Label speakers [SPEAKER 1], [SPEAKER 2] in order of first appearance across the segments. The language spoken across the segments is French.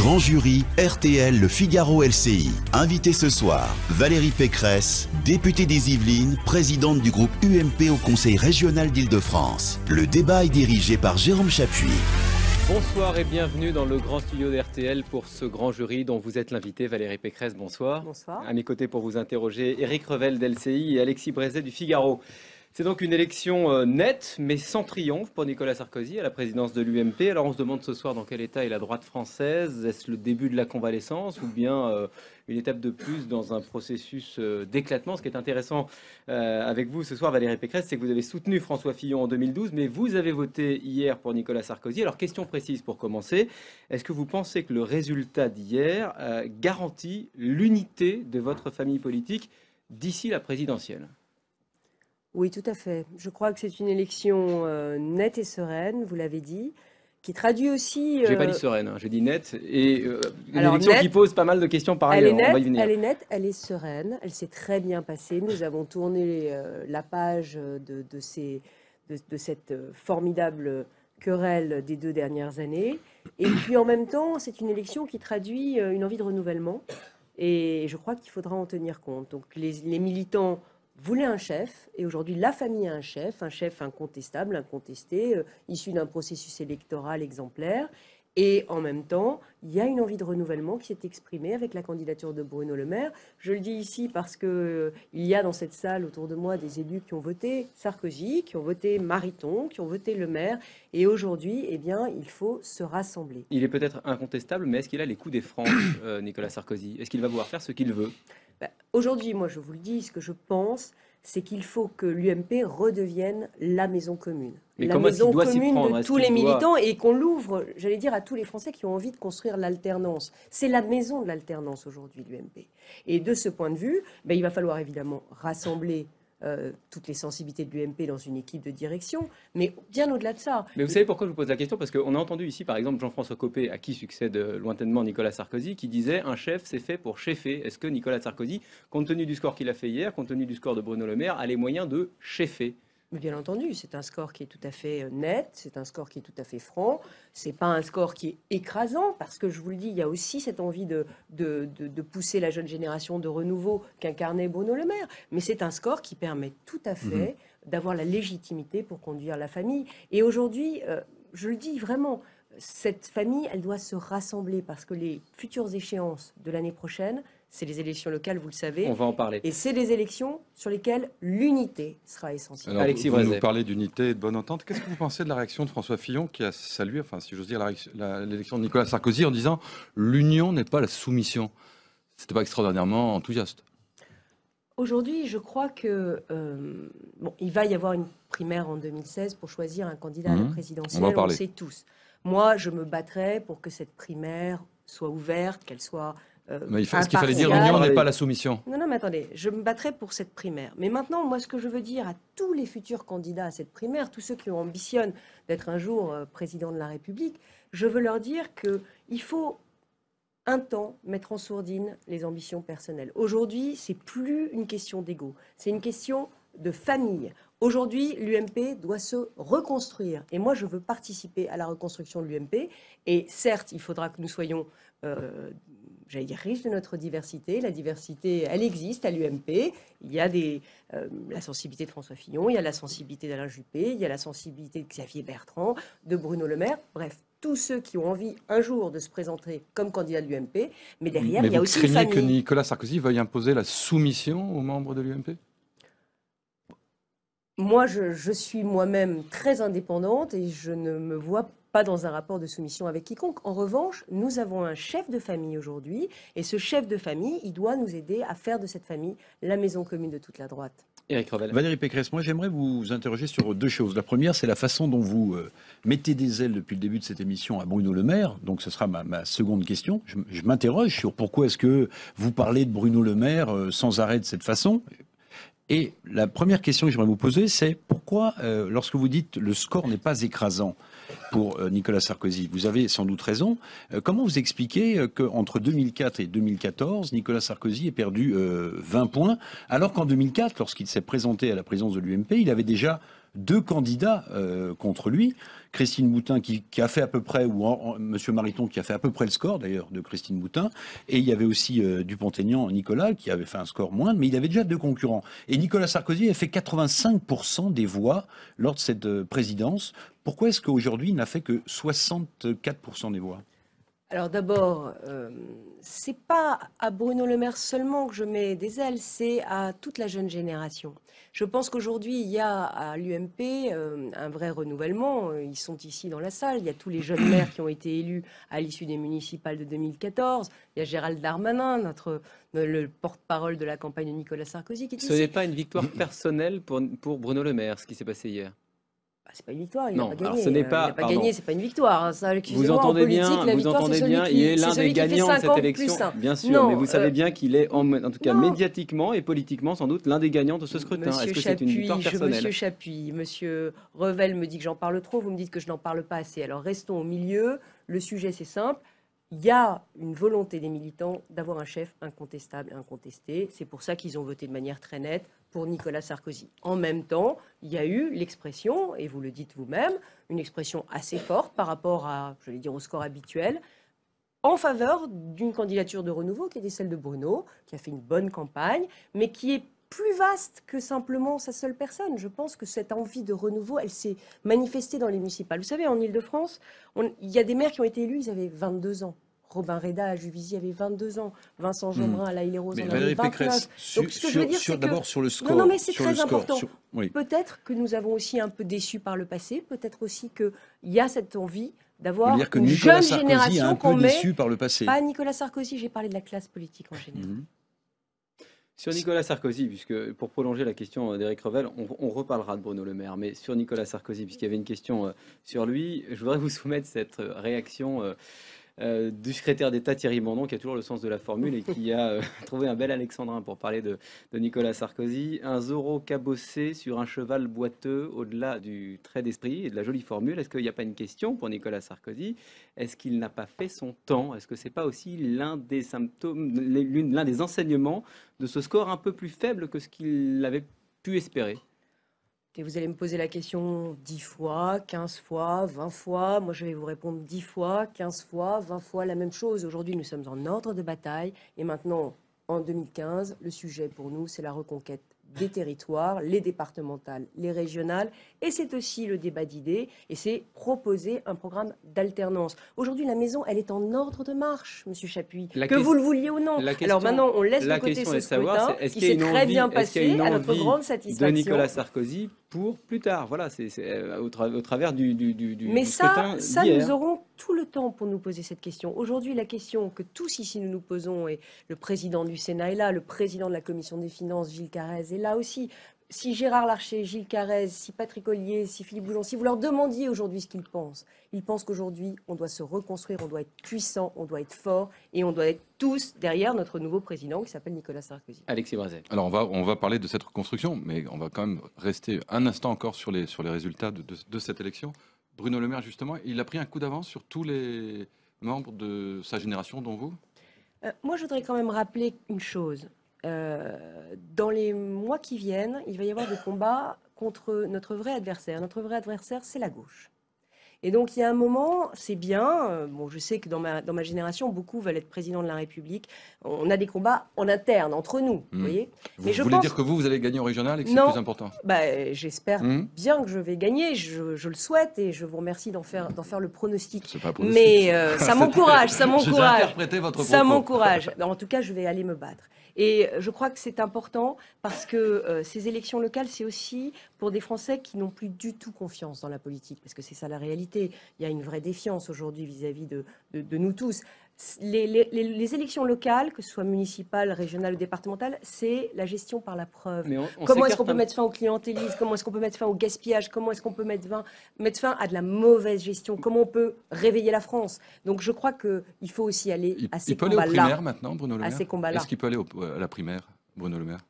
[SPEAKER 1] grand jury, RTL Le Figaro LCI. Invité ce soir, Valérie Pécresse, députée des Yvelines, présidente du groupe UMP au Conseil
[SPEAKER 2] régional d'Île-de-France. Le débat est dirigé par Jérôme Chapuis.
[SPEAKER 1] Bonsoir et bienvenue dans le grand studio d'RTL pour ce grand jury dont vous êtes l'invité Valérie Pécresse. Bonsoir. Bonsoir. À mes côtés pour vous interroger, Éric Revel LCI et Alexis Brezé du Figaro. C'est donc une élection euh, nette, mais sans triomphe pour Nicolas Sarkozy à la présidence de l'UMP. Alors on se demande ce soir dans quel état est la droite française. Est-ce le début de la convalescence ou bien euh, une étape de plus dans un processus euh, d'éclatement Ce qui est intéressant avec vous ce soir, Valérie Pécresse, c'est que vous avez soutenu François Fillon en 2012, mais vous avez voté hier pour Nicolas Sarkozy. Alors question précise pour commencer. Est-ce que vous pensez que le résultat d'hier garantit l'unité de votre famille politique d'ici la présidentielle
[SPEAKER 3] oui, tout à fait. Je crois que c'est une élection euh, nette et sereine, vous l'avez dit, qui traduit aussi. J'ai pas euh, dit
[SPEAKER 1] sereine, hein, j'ai dit nette. Et euh, une élection qui pose pas mal de questions par ailleurs. Elle, est nette, elle est
[SPEAKER 3] nette, elle est sereine, elle s'est très bien passée. Nous avons tourné la page de, ces, de, cette formidable querelle des deux dernières années. Et puis en même temps, c'est une élection qui traduit une envie de renouvellement. Et je crois qu'il faudra en tenir compte. Donc les, les militants voulait un chef, et aujourd'hui la famille a un chef, un chef incontestable, incontesté, euh, issu d'un processus électoral exemplaire. Et en même temps, il y a une envie de renouvellement qui s'est exprimée avec la candidature de Bruno Le Maire. Je le dis ici parce qu'il euh, y a dans cette salle autour de moi des élus qui ont voté Sarkozy, qui ont voté Mariton, qui ont voté Le Maire. Et aujourd'hui, eh bien, il faut se rassembler.
[SPEAKER 1] Il est peut-être incontestable, mais est-ce qu'il a les coups des francs euh, Nicolas Sarkozy Est-ce qu'il va pouvoir faire ce qu'il veut
[SPEAKER 3] Aujourd'hui, moi, je vous le dis, ce que je pense, c'est qu'il faut que l'UMP redevienne la maison commune. la maison commune de tous les militants et qu'on l'ouvre, j'allais dire, à tous les Français qui ont envie de construire l'alternance. C'est la maison de l'alternance aujourd'hui, l'UMP. Et de ce point de vue, ben, il va falloir évidemment rassembler euh, toutes les sensibilités de l'UMP dans une équipe de direction, mais bien au-delà de ça. Mais vous savez
[SPEAKER 1] pourquoi je vous pose la question Parce qu'on a entendu ici, par exemple, Jean-François Copé, à qui succède euh, lointainement Nicolas Sarkozy, qui disait un chef, c'est fait pour cheffer. Est-ce que Nicolas Sarkozy, compte tenu du score qu'il a fait hier, compte tenu du score de Bruno Le Maire, a les moyens de cheffer
[SPEAKER 3] bien entendu, c'est un score qui est tout à fait euh, net, c'est un score qui est tout à fait franc, c'est pas un score qui est écrasant, parce que je vous le dis, il y a aussi cette envie de, de, pousser la jeune génération de renouveau qu'incarnait Bruno Le Maire. Mais c'est un score qui permet tout à fait mhm. d'avoir la légitimité pour conduire la famille. Et aujourd'hui, euh, je le dis vraiment, cette famille, elle doit se rassembler parce que les futures échéances de l'année prochaine, c'est les élections locales, vous le savez. On va en parler. Et c'est des élections sur lesquelles l'unité sera essentielle. Alexis vous,
[SPEAKER 4] parlez d'unité et de bonne entente. Qu'est-ce que vous pensez de la réaction de François Fillon qui a salué, enfin si j'ose dire, l'élection de Nicolas Sarkozy en disant l'union n'est pas la soumission C'était pas extraordinairement enthousiaste.
[SPEAKER 3] Aujourd'hui, je crois que euh, bon, il va y avoir une primaire en 2016 pour choisir un candidat à la mmh. présidentielle. On, va en on sait tous. Moi, je me battrai pour que cette primaire soit ouverte, qu'elle soit mais il euh, ce qu'il fallait dire, l'union n'est pas la soumission. Non, non, mais attendez, je me battrai pour cette primaire. Mais maintenant, moi, ce que je veux dire à tous les futurs candidats à cette primaire, tous ceux qui ont ambitionnent d'être un jour euh, président de la République, je veux leur dire qu'il faut un temps mettre en sourdine les ambitions personnelles. Aujourd'hui, c'est plus une question d'ego, c'est une question de famille. Aujourd'hui, l'UMP doit se reconstruire. Et moi, je veux participer à la reconstruction de l'UMP. Et certes, il faudra que nous soyons euh, j'allais dire, riche de notre diversité. La diversité, elle existe à l'UMP. Il y a des, euh, la sensibilité de François Fillon, il y a la sensibilité d'Alain Juppé, il y a la sensibilité de Xavier Bertrand, de Bruno Le Maire. Bref, tous ceux qui ont envie un jour de se présenter comme candidat de l'UMP. Mais derrière, il y a aussi que Nicolas
[SPEAKER 4] Sarkozy veuille imposer la soumission aux membres de l'UMP
[SPEAKER 3] moi, je, je suis moi-même très indépendante et je ne me vois pas dans un rapport de soumission avec quiconque. En revanche, nous avons un chef de famille aujourd'hui, et ce chef de famille, il doit nous aider à faire de cette famille la maison commune de toute la droite.
[SPEAKER 2] Éric Valérie Pécresse, moi j'aimerais vous interroger sur deux choses. La première, c'est la façon dont vous euh, mettez des ailes depuis le début de cette émission à Bruno Le Maire. Donc ce sera ma, seconde question. Je, m'interroge sur pourquoi est-ce que vous parlez de Bruno Le Maire euh, sans arrêt de cette façon. Et la première question que j'aimerais vous poser, c'est pourquoi, euh, lorsque vous dites le score n'est pas écrasant, pour euh, Nicolas Sarkozy. Vous avez sans doute raison. Euh, comment vous expliquez euh, qu'entre 2004 et 2014, Nicolas Sarkozy ait perdu 20 points, alors qu'en 2004, lorsqu'il s'est présenté à la présidence de l'UMP, il avait déjà deux candidats contre lui. Christine Boutin qui, a fait à peu près, ou M. Mariton qui a fait à peu près le score d'ailleurs de Christine Boutin, Et il y avait aussi Dupont-Aignan, Nicolas, qui avait fait un score moindre, mais il avait déjà deux concurrents. Et Nicolas Sarkozy a fait 85% des voix lors de cette présidence pourquoi est-ce qu'aujourd'hui, il n'a fait que 64% des voix
[SPEAKER 3] alors d'abord, euh, c'est pas à Bruno Le Maire seulement que je mets des ailes, c'est à toute la jeune génération. Je pense qu'aujourd'hui, il y a à l'UMP euh, un vrai renouvellement. Ils sont ici dans la salle. Il y a tous les jeunes maires qui ont été élus à l'issue des municipales de 2014. Il y a Gérald Darmanin, notre euh, le porte-parole de la campagne de Nicolas Sarkozy, Ce n'est pas
[SPEAKER 1] une victoire personnelle pour Bruno Le Maire, ce qui s'est passé hier.
[SPEAKER 3] Bah, c'est pas une victoire. Il non, pas gagné. ce n'est euh, pas, c'est pas une victoire. Hein, vous entendez bien, vous entendez bien. il est l'un des gagnants de cette élection, hein. bien sûr. mais vous savez euh,
[SPEAKER 1] bien qu'il est, en, tout cas médiatiquement et politiquement, sans doute l'un des gagnants de ce scrutin. Est-ce que c'est une victoire personnelle Monsieur
[SPEAKER 3] Chapuis, Monsieur Revel me dit que j'en parle trop. Vous me dites que je n'en parle pas assez. Alors restons au milieu. Le sujet, c'est simple. Il y a une volonté des militants d'avoir un chef incontestable, incontesté. C'est pour ça qu'ils ont voté de manière très nette pour Nicolas Sarkozy. En même temps, il y a eu l'expression, et vous le dites vous-même, une expression assez forte par rapport à, je vais dire, au score habituel, en faveur d'une candidature de renouveau qui était celle de Bruno, qui a fait une bonne campagne, mais qui est plus vaste que simplement sa seule personne. Je pense que cette envie de renouveau, elle s'est manifestée dans les municipales. Vous savez, en Ile-de-France, il y a des maires qui ont été élus, ils avaient 22 ans. Robin Reda à Juvisy avait 22 ans, Vincent hmm. Jeanbrun à La Rose en avait Donc ce que je veux dire, c'est d'abord sur le score. Non, mais c'est très important. Peut-être que nous avons aussi un peu déçu par le passé. Peut-être aussi qu'il y a cette envie d'avoir une jeune génération un par le passé. Pas Nicolas Sarkozy. J'ai parlé de la classe politique en
[SPEAKER 4] général. Mhm.
[SPEAKER 1] Sur Nicolas Sarkozy, puisque pour prolonger la question euh, d'Éric Revel, on, on, reparlera de Bruno Le Maire, mais sur Nicolas Sarkozy, puisqu'il y avait une question euh, sur lui, je voudrais vous soumettre cette euh, réaction euh, du secrétaire d'État Thierry Mandon, qui a toujours le sens de la formule et qui a euh, trouvé un bel alexandrin pour parler de, Nicolas Sarkozy. Un Zorro cabossé sur un cheval boiteux au-delà du trait d'esprit et de la jolie formule. Est-ce qu'il n'y a pas une question pour Nicolas Sarkozy Est-ce qu'il n'a pas fait son temps Est-ce que c'est pas aussi l'un des symptômes, l'un des enseignements de ce score un peu plus faible que ce qu'il avait pu espérer
[SPEAKER 3] et vous allez me poser la question 10 fois, 15 fois, 20 fois. Moi, je vais vous répondre 10 fois, 15 fois, 20 fois la même chose. Aujourd'hui, nous sommes en ordre de bataille. Et maintenant, en 2015, le sujet pour nous, c'est la reconquête des territoires, les départementales, les régionales. Et c'est aussi le débat d'idées. Et c'est proposer un programme d'alternance. Aujourd'hui, la maison, elle est en ordre de marche, Monsieur Chapuis. que, vous le vouliez ou non. Alors maintenant, on laisse la de côté question ce scrutin. Est, -ce s'est très bien passé, à notre grande satisfaction. De Nicolas
[SPEAKER 1] Sarkozy pour plus tard. Voilà, c'est euh, au, travers du, du, du Mais ça, ça nous
[SPEAKER 3] aurons tout le temps pour nous poser cette question. Aujourd'hui, la question que tous ici nous nous posons, et le président du Sénat est là, le président de la commission des finances, Gilles Carrez, est là aussi si Gérard Larcher, Gilles Carrez, si Patrick Ollier, si Philippe Boulon, si vous leur demandiez aujourd'hui ce qu'ils pensent, ils pensent qu'aujourd'hui, on doit se reconstruire, on doit être puissant, on doit être fort et on doit être tous derrière notre nouveau président qui s'appelle Nicolas Sarkozy.
[SPEAKER 4] Alexis Brazet. Alors, on va, on va parler de cette reconstruction, mais on va quand même rester un instant encore sur les, sur les résultats de, cette élection. Bruno Le Maire, justement, il a pris un coup d'avance sur tous les membres de sa génération, dont vous
[SPEAKER 3] euh, moi, je voudrais quand même rappeler une chose. Euh, dans les mois qui viennent, il va y avoir des combats contre notre vrai adversaire. Notre vrai adversaire, c'est la gauche. Et donc, il y a un moment, c'est bien. Euh, bon, je sais que dans ma, dans ma génération, beaucoup veulent être président de la République. On a des combats en interne, entre nous. Vous hmm. voyez Mais je voulez dire que
[SPEAKER 4] vous, vous allez gagner au régional et que c'est plus important
[SPEAKER 3] bah, J'espère hmm. bien que je vais gagner. Je, le souhaite et je vous remercie d'en faire, d'en faire le pronostic. Mais euh, ça m'encourage, ça m'encourage. Ça m'encourage. En tout cas, je vais aller me battre. Et je crois que c'est important parce que euh, ces élections locales, c'est aussi pour des Français qui n'ont plus du tout confiance dans la politique, parce que c'est ça la réalité. Il y a une vraie défiance aujourd'hui vis-à-vis de, nous tous les, élections locales, que ce soit municipales, régionales ou départementales, c'est la gestion par la preuve. comment est-ce qu'on peut mettre fin aux clientélismes Comment est-ce qu'on peut mettre fin au gaspillage Comment est-ce qu'on peut mettre fin, à de la mauvaise gestion Comment on peut réveiller la France Donc je crois qu'il faut aussi aller à ces combats-là. Il peut aller la primaire maintenant, Bruno Le Maire Est-ce
[SPEAKER 4] qu'il peut aller à la primaire, Bruno Le Maire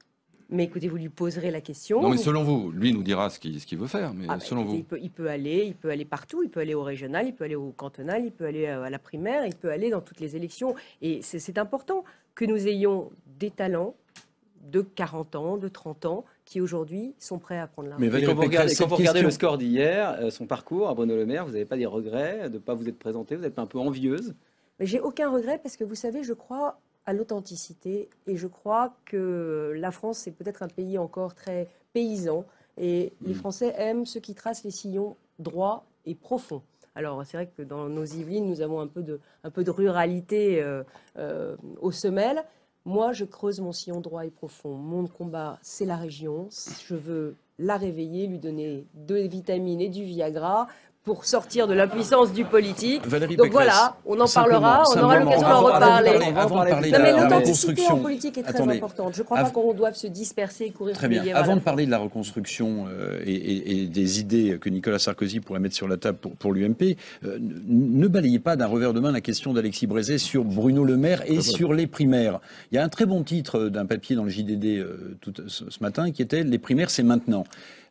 [SPEAKER 3] mais écoutez, vous lui poserez la question. Non, mais selon
[SPEAKER 4] vous, lui nous dira ce qu'il veut faire. Mais ah, bah, selon vous,
[SPEAKER 3] il peut, aller, il peut aller partout. Il peut aller au régional, il peut aller au cantonal, il peut aller euh, à la primaire, il peut aller dans toutes les élections. Et c'est important que nous ayons des talents de 40 ans, de 30 ans, qui aujourd'hui sont prêts à prendre la Mais quand vous regardez, le
[SPEAKER 1] score d'hier, euh, son parcours à Bruno Le Maire, vous n'avez pas des regrets de ne pas vous être présenté Vous êtes un peu envieuse
[SPEAKER 3] mais J'ai aucun regret parce que vous savez, je crois à l'authenticité. Et je crois que la France, est peut-être un pays encore très paysan. Et les mm. Français aiment ceux qui tracent les sillons droits et profonds. Alors c'est vrai que dans nos Yvelines, nous avons un peu de, un peu de ruralité euh, euh, aux semelles. Moi, je creuse mon sillon droit et profond. Mon combat, c'est la région. Je veux la réveiller, lui donner de vitamines et du Viagra pour sortir de l'impuissance du politique. Donc voilà, on en parlera, on aura l'occasion d'en reparler. mais l'authenticité en politique est très importante. Je ne crois pas qu'on doive se disperser et courir. Très bien. Avant de
[SPEAKER 2] parler de la reconstruction euh, et, des idées que Nicolas Sarkozy pourrait mettre sur la table pour, l'UMP, euh, ne balayez pas d'un revers de main la question d'Alexis Brézet sur Bruno Le Maire et ah, sur les primaires. Il y a un très bon titre euh, d'un papier dans le JDD tout, ce matin qui était Les primaires, c'est maintenant.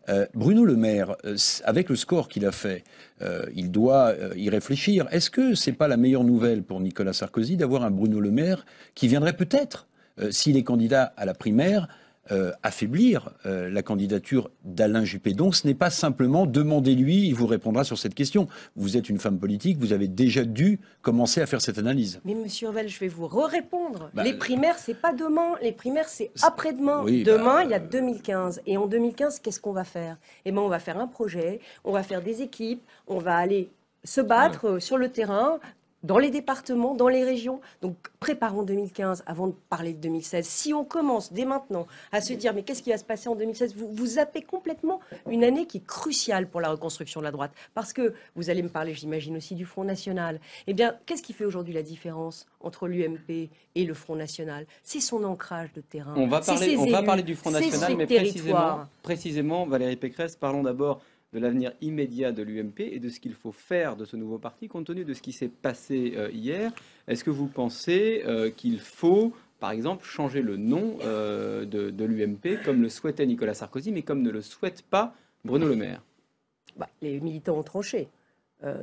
[SPEAKER 2] Euh, Bruno Le Maire, euh, avec le score qu'il a fait, euh, il doit y réfléchir. Est-ce que ce n'est pas la meilleure nouvelle pour Nicolas Sarkozy d'avoir un Bruno Le Maire qui viendrait peut-être, s'il est candidat à la primaire, euh, affaiblir euh, la candidature d'Alain juppé Donc ce n'est pas simplement demandez-lui, il vous répondra sur cette question. Vous êtes une femme politique, vous avez déjà dû commencer à faire cette analyse.
[SPEAKER 3] Mais Monsieur Revel, je vais vous répondre. Bah, les euh, primaires, c'est pas demain. Les primaires, c'est après-demain. Bah, demain, il y a 2015. Et en 2015, qu'est-ce qu'on va faire Eh ben, on va faire un projet, on va faire des équipes, on va aller se battre sur le terrain dans les départements, dans les régions. Donc préparons 2015 avant de parler de 2016. Si on commence dès maintenant à se dire mais qu'est-ce qui va se passer en 2016, vous, vous zappez complètement une année qui est cruciale pour la reconstruction de la droite. Parce que vous allez me parler, j'imagine, aussi du Front National. Eh bien, qu'est-ce qui fait aujourd'hui la différence entre l'UMP et le Front National C'est son ancrage de terrain. On va parler, on va parler du Front National, mais précisément,
[SPEAKER 1] précisément, Valérie Pécresse, parlons d'abord de l'avenir immédiat de l'UMP et de ce qu'il faut faire de ce nouveau parti compte tenu de ce qui s'est passé euh, hier. Est-ce que vous pensez euh, qu'il faut, par exemple, changer le nom euh, de, l'UMP comme le souhaitait Nicolas Sarkozy, mais comme ne le souhaite pas Bruno Le Maire
[SPEAKER 3] bah, Les militants ont tranché.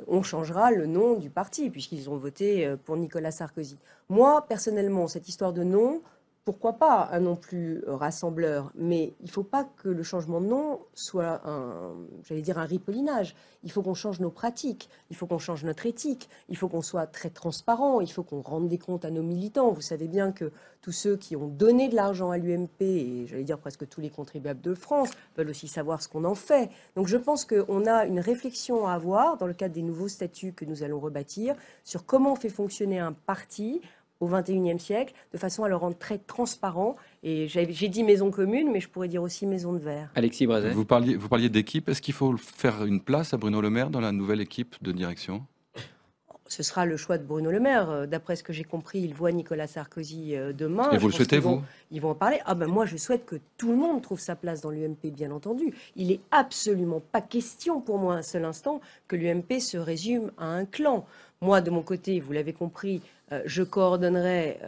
[SPEAKER 3] on changera le nom du parti puisqu'ils ont voté pour Nicolas Sarkozy. Moi, personnellement, cette histoire de nom, pourquoi pas un non plus euh, rassembleur, mais il ne faut pas que le changement de nom soit un, j'allais dire, un ripollinage. Il faut qu'on change nos pratiques, il faut qu'on change notre éthique, il faut qu'on soit très transparent, il faut qu'on rende des comptes à nos militants. Vous savez bien que tous ceux qui ont donné de l'argent à l'UMP, et j'allais dire presque tous les contribuables de France, veulent aussi savoir ce qu'on en fait. Donc je pense qu'on a une réflexion à avoir dans le cadre des nouveaux statuts que nous allons rebâtir sur comment on fait fonctionner un parti au XXIe siècle, de façon à le rendre très transparent. Et j'ai dit maison commune, mais je pourrais dire aussi maison de verre.
[SPEAKER 4] Alexis Brazet. Vous parliez, vous parliez d'équipe. Est-ce qu'il faut faire une place à Bruno Le Maire dans la nouvelle équipe de direction
[SPEAKER 3] ce sera le choix de Bruno Le Maire. Euh, d'après ce que j'ai compris, il voit Nicolas Sarkozy euh, demain. Et vous le souhaitez, vous Ils vont en parler. Ah ben moi, je souhaite que tout le monde trouve sa place dans l'UMP, bien entendu. Il n'est absolument pas question pour moi un seul instant que l'UMP se résume à un clan. Moi, de mon côté, vous l'avez compris, euh, je coordonnerai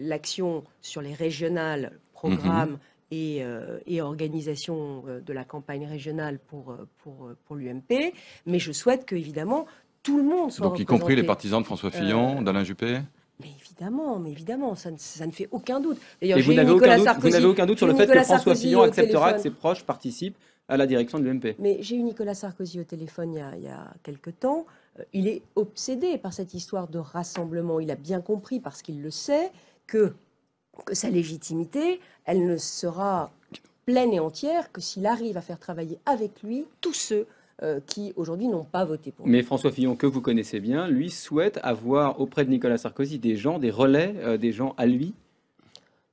[SPEAKER 3] l'action sur les régionales, programmes mm-hmm. Et, organisations organisation de la campagne régionale pour, pour, pour l'UMP. Mais je souhaite que, évidemment, tout le monde Donc, y compris les partisans de François euh, Fillon, d'Alain Juppé mais évidemment, mais évidemment, ça ne, fait aucun doute. d'ailleurs vous n'avez aucun, doute sur le fait que François Fillon acceptera que ses
[SPEAKER 1] proches participent à la direction de l'UMP.
[SPEAKER 3] Mais j'ai eu Nicolas Sarkozy au téléphone il y a, il quelques temps. Euh, il est obsédé par cette histoire de rassemblement. Il a bien compris, parce qu'il le sait, que, que sa légitimité, elle ne sera pleine et entière que s'il arrive à faire travailler avec lui tous ceux euh, qui aujourd'hui n'ont pas voté pour. Lui. Mais
[SPEAKER 1] François Fillon, que vous connaissez bien, lui souhaite avoir auprès de Nicolas Sarkozy des gens, des relais, euh, des gens à lui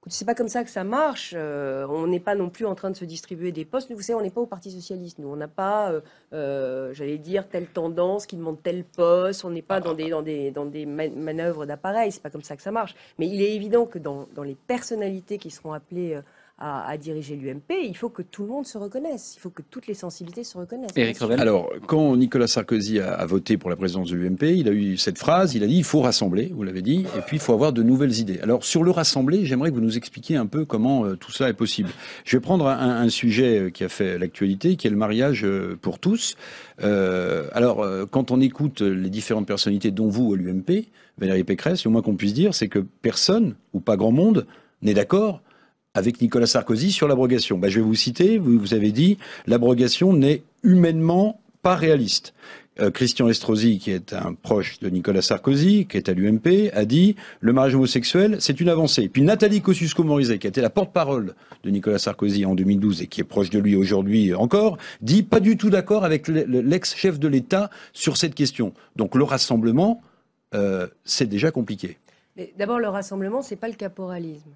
[SPEAKER 3] c'est pas comme ça que ça marche. Euh, on n'est pas non plus en train de se distribuer des postes. vous savez, on n'est pas au Parti socialiste. Nous, on n'a pas, j'allais dire, telle tendance qui demande tel poste. On n'est pas dans des, dans des, dans des manœuvres d'appareil. C'est pas comme ça que ça marche. Mais il est évident que dans, dans les personnalités qui seront appelées à, diriger l'UMP, il faut que tout le monde se reconnaisse, il faut que toutes les sensibilités se reconnaissent.
[SPEAKER 2] Éric Alors, quand Nicolas Sarkozy a, voté pour la présidence de l'UMP, il a eu cette phrase, il a dit il faut rassembler, vous l'avez dit, et puis il faut avoir de nouvelles idées. Alors, sur le rassembler, j'aimerais que vous nous expliquiez un peu comment euh, tout ça est possible. Je vais prendre un, sujet euh, qui a fait l'actualité, qui est le mariage euh, pour tous. alors, quand on écoute les différentes personnalités, dont vous à l'UMP, Valérie Pécresse, le moins qu'on puisse dire, c'est que personne, ou pas grand monde, n'est d'accord avec Nicolas Sarkozy sur l'abrogation. Bah, je vais vous citer, vous, avez dit, l'abrogation n'est humainement pas réaliste. Euh, Christian Estrosi, qui est un proche de Nicolas Sarkozy, qui est à l'UMP, a dit le mariage homosexuel, c'est une avancée. puis Nathalie Kosciusko-Morizet, qui a été la porte-parole de Nicolas Sarkozy en 2012 et qui est proche de lui aujourd'hui encore, dit pas du tout d'accord avec l'ex-chef de l'État sur cette question. Donc le rassemblement, euh, c'est déjà compliqué.
[SPEAKER 3] D'abord, le rassemblement, ce n'est pas le caporalisme.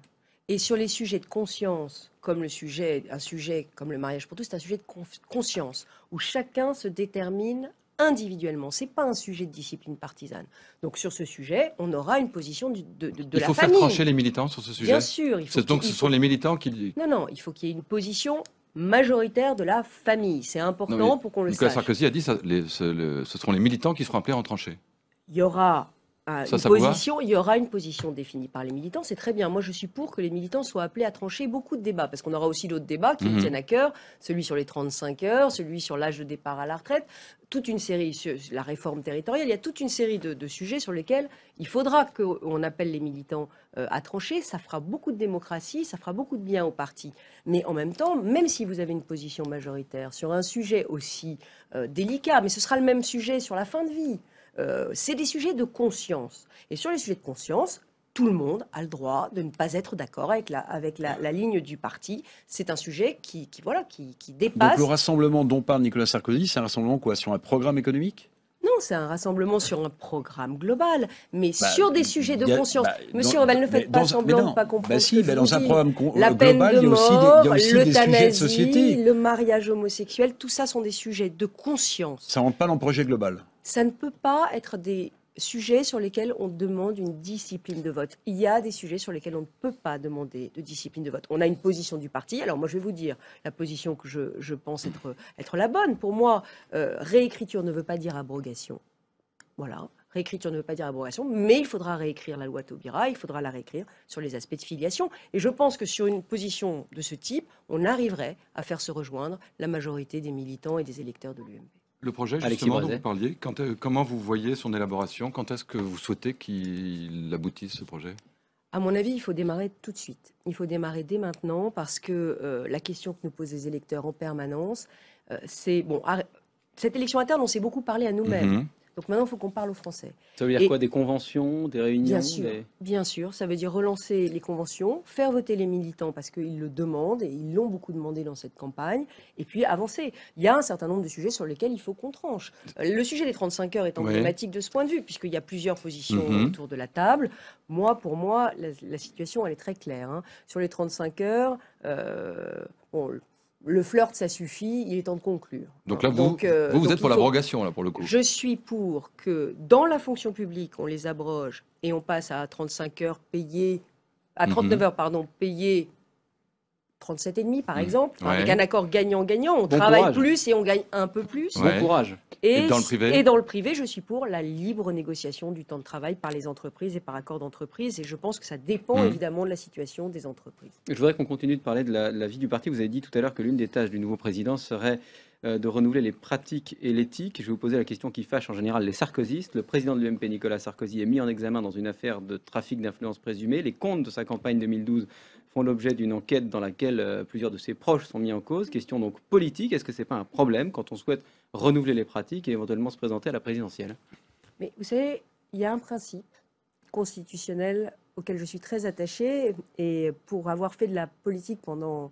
[SPEAKER 3] Et sur les sujets de conscience, comme le sujet, un sujet comme le mariage pour tous, c'est un sujet de conscience où chacun se détermine individuellement. C'est pas un sujet de discipline partisane. Donc sur ce sujet, on aura une position de, la famille. Il faut faire trancher les
[SPEAKER 4] militants sur ce sujet. Bien sûr. Il faut donc ce sont les militants qui.
[SPEAKER 3] Non non, il faut qu'il y ait une position majoritaire de la famille. C'est important pour qu'on le sache. Nicolas Sarkozy
[SPEAKER 4] a dit ce, ce seront les militants qui seront appelés à en trancher.
[SPEAKER 3] Il y aura position, il y aura une position définie par les militants, c'est très bien. Moi, je suis pour que les militants soient appelés à trancher beaucoup de débats, parce qu'on aura aussi d'autres débats qui nous mhm. tiennent à cœur, celui sur les 35 heures, celui sur l'âge de départ à la retraite, toute une série, la réforme territoriale, il y a toute une série de, sujets sur lesquels il faudra qu'on appelle les militants euh, à trancher. Ça fera beaucoup de démocratie, ça fera beaucoup de bien au parti. Mais en même temps, même si vous avez une position majoritaire sur un sujet aussi euh, délicat, mais ce sera le même sujet sur la fin de vie, euh, c'est des sujets de conscience. Et sur les sujets de conscience, tout le monde a le droit de ne pas être d'accord avec la, avec la, ligne du parti. C'est un sujet qui, voilà, qui, dépasse. Donc le
[SPEAKER 2] rassemblement dont parle Nicolas Sarkozy, c'est un rassemblement quoi Sur un programme économique
[SPEAKER 3] non, c'est un rassemblement sur un programme global, mais bah, sur des sujets de conscience. Bah, Monsieur Robel, ne faites pas semblant de ne pas comprendre. Bah si, dans un programme global, il y a aussi des, sujets de société. Le mariage homosexuel, tout ça sont des sujets de conscience.
[SPEAKER 2] Ça rentre pas dans le projet global
[SPEAKER 3] ça ne peut pas être des sujets sur lesquels on demande une discipline de vote. Il y a des sujets sur lesquels on ne peut pas demander de discipline de vote. On a une position du parti. Alors moi, je vais vous dire la position que je, pense être, la bonne. Pour moi, euh, réécriture ne veut pas dire abrogation. Voilà. Réécriture ne veut pas dire abrogation, mais il faudra réécrire la loi Taubira, il faudra la réécrire sur les aspects de filiation. Et je pense que sur une position de ce type, on arriverait à faire se rejoindre la majorité des militants et des électeurs
[SPEAKER 4] de l'UMP. Le projet, justement, dont vous parliez, euh, comment vous voyez son élaboration Quand est-ce que vous souhaitez qu'il aboutisse, ce projet
[SPEAKER 3] à mon avis, il faut démarrer tout de suite. Il faut démarrer dès maintenant parce que euh, la question que nous posent les électeurs en permanence, euh, c'est bon. Cette élection interne, on s'est beaucoup parlé à nous-mêmes. Mhm. Donc maintenant, il faut qu'on parle aux Français.
[SPEAKER 1] Ça veut dire quoi Des conventions, des réunions Bien sûr,
[SPEAKER 3] bien sûr. Ça veut dire relancer les conventions, faire voter les militants parce qu'ils le demandent et ils l'ont beaucoup demandé dans cette campagne, et puis avancer. Il y a un certain nombre de sujets sur lesquels il faut qu'on tranche. Euh, le sujet des 35 heures est emblématique de ce point de vue, puisqu'il y a plusieurs positions mhm. autour de la table. Moi, pour moi, la, situation, elle est très claire. Hein. Sur les 35 heures, euh, le flirt, ça suffit, il est temps de conclure. Donc là, vous, euh, êtes pour l'abrogation, là, pour le coup Je suis pour que dans la fonction publique, on les abroge et on passe à 35 heures payées, à 39 mhm. heures, pardon, payées 37,5 par mmh. exemple, avec un accord gagnant-gagnant. On travaille plus et on gagne un peu plus. Bon courage. Et, dans le privé Et dans le privé, je suis pour la libre négociation du temps de travail par les entreprises et par accord d'entreprise. Et je pense que ça dépend mmh. évidemment de la situation des entreprises.
[SPEAKER 1] Je voudrais qu'on continue de parler de la, vie du parti. Vous avez dit tout à l'heure que l'une des tâches du nouveau président serait euh, de renouveler les pratiques et l'éthique. Je vais vous poser la question qui fâche en général les sarkozystes. Le président de l'UMP, Nicolas Sarkozy, est mis en examen dans une affaire de trafic d'influence présumée. Les comptes de sa campagne 2012 font l'objet d'une enquête dans laquelle euh, plusieurs de ses proches sont mis en cause. Question donc politique, est-ce que ce n'est pas un problème quand on souhaite renouveler les pratiques et éventuellement se présenter à la présidentielle
[SPEAKER 3] Mais vous savez, il y a un principe constitutionnel auquel je suis très attachée et pour avoir fait de la politique pendant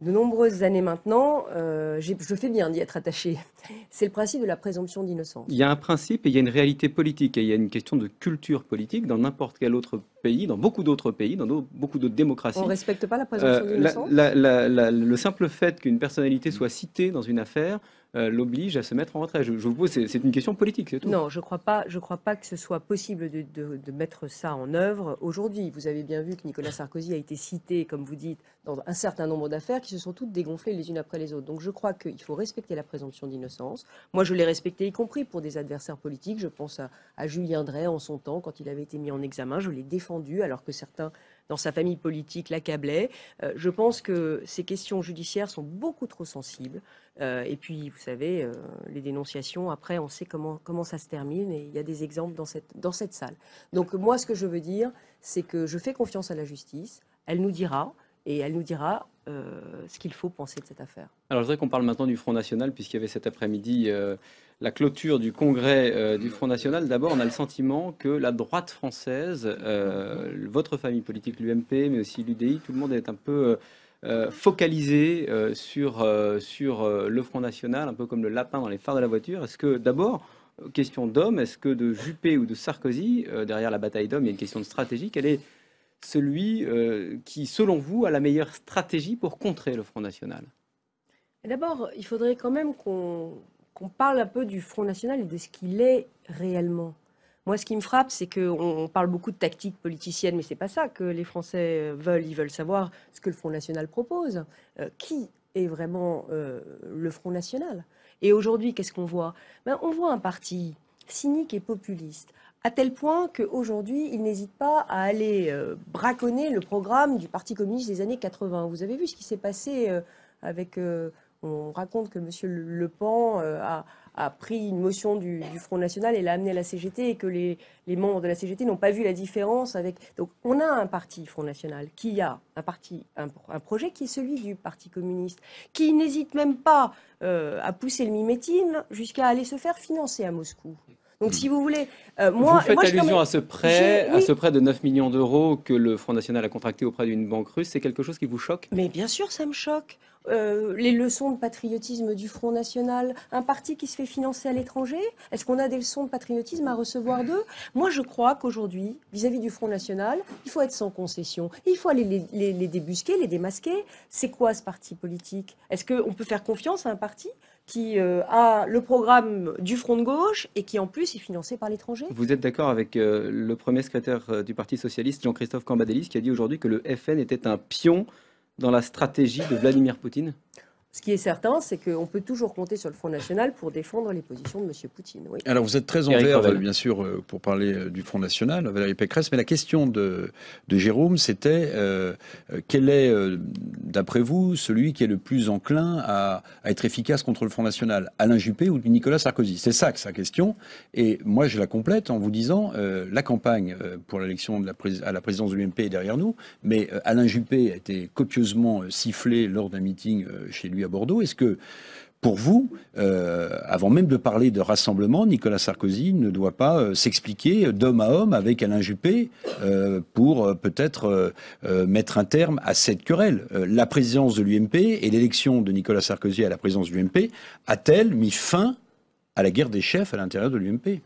[SPEAKER 3] de nombreuses années maintenant, euh, je fais bien d'y être attaché. C'est le principe de la présomption d'innocence. Il
[SPEAKER 1] y a un principe et il y a une réalité politique et il y a une question de culture politique dans n'importe quel autre pays, dans beaucoup d'autres pays, dans beaucoup d'autres démocraties. On ne respecte
[SPEAKER 3] pas la présomption euh, d'innocence.
[SPEAKER 1] le simple fait qu'une personnalité soit citée dans une affaire euh, l'oblige à se mettre en retrait Je, vous pose, c'est une question politique, c'est tout. Non,
[SPEAKER 3] je ne crois, pas, je crois pas que ce soit possible de, mettre ça en œuvre aujourd'hui. Vous avez bien vu que Nicolas Sarkozy a été cité, comme vous dites, dans un certain nombre d'affaires qui se sont toutes dégonflées les unes après les autres. Donc je crois qu'il faut respecter la présomption d'innocence. Moi, je l'ai respectée, y compris pour des adversaires politiques. Je pense à, à Julien Drey en son temps, quand il avait été mis en examen. Je l'ai défendu, alors que certains dans sa famille politique l'accablait. Euh, je pense que ces questions judiciaires sont beaucoup trop sensibles. Euh, et puis, vous savez, euh, les dénonciations, après, on sait comment, comment ça se termine. Et il y a des exemples dans cette, dans cette salle. Donc, moi, ce que je veux dire, c'est que je fais confiance à la justice. Elle nous dira et elle nous dira euh, ce qu'il faut penser de cette affaire.
[SPEAKER 1] Alors je voudrais qu'on parle maintenant du Front National, puisqu'il y avait cet après-midi euh, la clôture du congrès euh, du Front National. D'abord, on a le sentiment que la droite française, votre famille politique, l'UMP, mais aussi l'UDI, tout le monde est un peu... focalisé sur, sur le Front National, un peu comme le lapin dans les phares de la voiture. Est-ce que d'abord, question d'homme, est-ce que de Juppé ou de Sarkozy, derrière la bataille d'hommes, il y a une question de stratégie est celui euh, qui, selon vous, a la meilleure stratégie pour contrer le Front National
[SPEAKER 3] D'abord, il faudrait quand même qu'on parle un peu du Front National et de ce qu'il est réellement. Moi, ce qui me frappe, c'est qu'on parle beaucoup de tactique politicienne, mais ce n'est pas ça que les Français veulent. Ils veulent savoir ce que le Front National propose. Euh, qui est vraiment euh, le Front National Et aujourd'hui, qu'est-ce qu'on voit ben, On voit un parti cynique et populiste, à tel point qu'aujourd'hui, il n'hésite pas à aller euh, braconner le programme du Parti communiste des années 80. Vous avez vu ce qui s'est passé euh, avec... Euh, on raconte que M. Le Pen a, pris une motion du, Front National et l'a amené à la CGT et que les, membres de la CGT n'ont pas vu la différence avec... Donc on a un parti Front National qui a un, parti, un projet qui est celui du Parti communiste, qui n'hésite même pas à pousser le mimétisme jusqu'à aller se faire financer à Moscou. Donc hmm. si vous voulez, euh, moi, faites allusion à ce prêt, à ce prêt
[SPEAKER 1] de 9 millions d'euros que le Front National a contracté auprès d'une banque russe. C'est quelque chose qui
[SPEAKER 3] vous choque Mais bien sûr, ça me choque. Euh, les leçons de patriotisme du Front National, un parti qui se fait financer à l'étranger Est-ce qu'on a des leçons de patriotisme à recevoir d'eux Moi, je crois qu'aujourd'hui, vis-à-vis du Front National, il faut être sans concession. Il faut aller les débusquer, les démasquer. C'est quoi ce parti politique Est-ce qu'on peut faire confiance à un parti qui euh, a le programme du Front de gauche et qui en plus est financé par l'étranger.
[SPEAKER 1] Vous êtes d'accord avec euh, le premier secrétaire euh, du Parti socialiste, Jean-Christophe Cambadélis, qui a dit aujourd'hui que le FN était un pion dans la stratégie de Vladimir Poutine
[SPEAKER 3] ce qui est certain, c'est qu'on peut toujours compter sur le Front National pour défendre les positions de M. Poutine. Alors vous êtes très envers,
[SPEAKER 2] bien sûr, euh, pour parler euh, du Front National, Valérie Pécresse, mais la question de, Jérôme, c'était euh, quel est, d'après vous, celui qui est le plus enclin à, être efficace contre le Front National Alain Juppé ou Nicolas Sarkozy C'est ça que sa question. Et moi, je la complète en vous disant, la campagne pour l'élection à la présidence de l'UMP est derrière nous, mais Alain Juppé a été copieusement sifflé lors d'un meeting chez lui à Bordeaux. Est-ce que, pour vous, euh, avant même de parler de rassemblement, Nicolas Sarkozy ne doit pas euh, s'expliquer d'homme à homme avec Alain Juppé euh, pour peut-être mettre un terme à cette querelle La présidence de l'UMP et l'élection de Nicolas Sarkozy à la présidence de l'UMP a-t-elle mis fin à la guerre des chefs à l'intérieur de l'UMP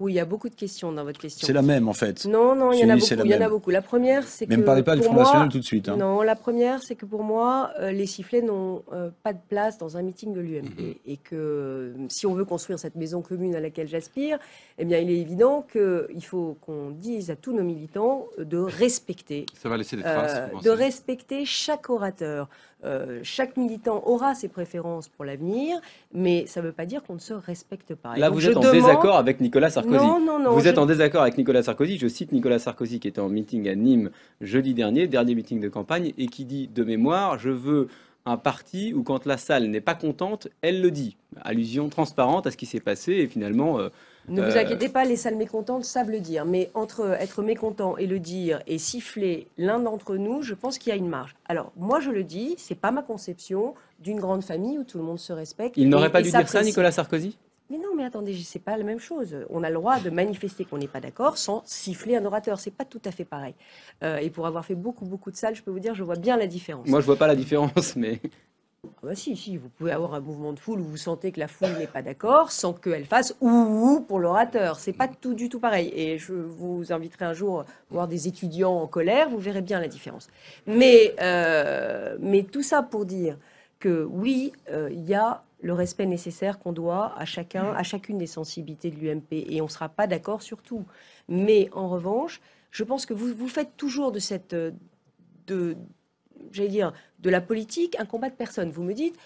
[SPEAKER 3] oui, il y a beaucoup de questions dans votre question. C'est
[SPEAKER 2] la même en fait. Non, non, il y, en a,
[SPEAKER 3] beaucoup, La première, c'est que. Ne parlez pas du tout de suite. Hein. Non, la première, c'est que pour moi, euh, les sifflets n'ont euh, pas de place dans un meeting de l'UMP. Mhm. Et que euh, si on veut construire cette maison commune à laquelle j'aspire, eh bien, il est évident qu'il faut qu'on dise à tous nos militants de respecter.
[SPEAKER 4] Ça va laisser des traces. de
[SPEAKER 3] respecter chaque orateur. Euh, chaque militant aura ses préférences pour l'avenir, mais ça ne veut pas dire qu'on ne se respecte pas. Là, vous êtes en désaccord
[SPEAKER 1] avec Nicolas Sarkozy. Non, non, non. Vous êtes en désaccord avec Nicolas Sarkozy. Je cite Nicolas Sarkozy qui était en meeting à Nîmes jeudi dernier, dernier meeting de campagne, et qui dit de mémoire, je veux un parti où quand la salle n'est pas contente, elle le dit. Allusion transparente à ce qui s'est passé et finalement euh, ne vous euh, inquiétez
[SPEAKER 3] pas, les salles mécontentes savent le dire. Mais entre être mécontent et le dire et siffler l'un d'entre nous, je pense qu'il y a une marge. Alors, moi, je le dis, c'est pas ma conception d'une grande famille où tout le monde se respecte. Il n'aurait pas dû dire ça, Nicolas Sarkozy mais non, mais attendez, sais pas la même chose. On a le droit de manifester qu'on n'est pas d'accord sans siffler un orateur. C'est pas tout à fait pareil. Euh, et pour avoir fait beaucoup, beaucoup de salles, je peux vous dire, je vois bien la différence. Moi, je
[SPEAKER 1] ne vois pas la différence, mais.
[SPEAKER 3] Ah bah si, si, vous pouvez avoir un mouvement de foule où vous sentez que la foule n'est pas d'accord sans qu'elle fasse ou pour l'orateur. C'est pas tout du tout pareil. Et je vous inviterai un jour voir des étudiants en colère, vous verrez bien la différence. Mais, euh, mais tout ça pour dire que oui, il euh, y a le respect nécessaire qu'on doit à chacun, à chacune des sensibilités de l'UMP. Et on ne sera pas d'accord sur tout. Mais en revanche, je pense que vous, vous faites toujours de cette. Euh, de, j'allais dire, de la politique un combat de personne. Vous me dites,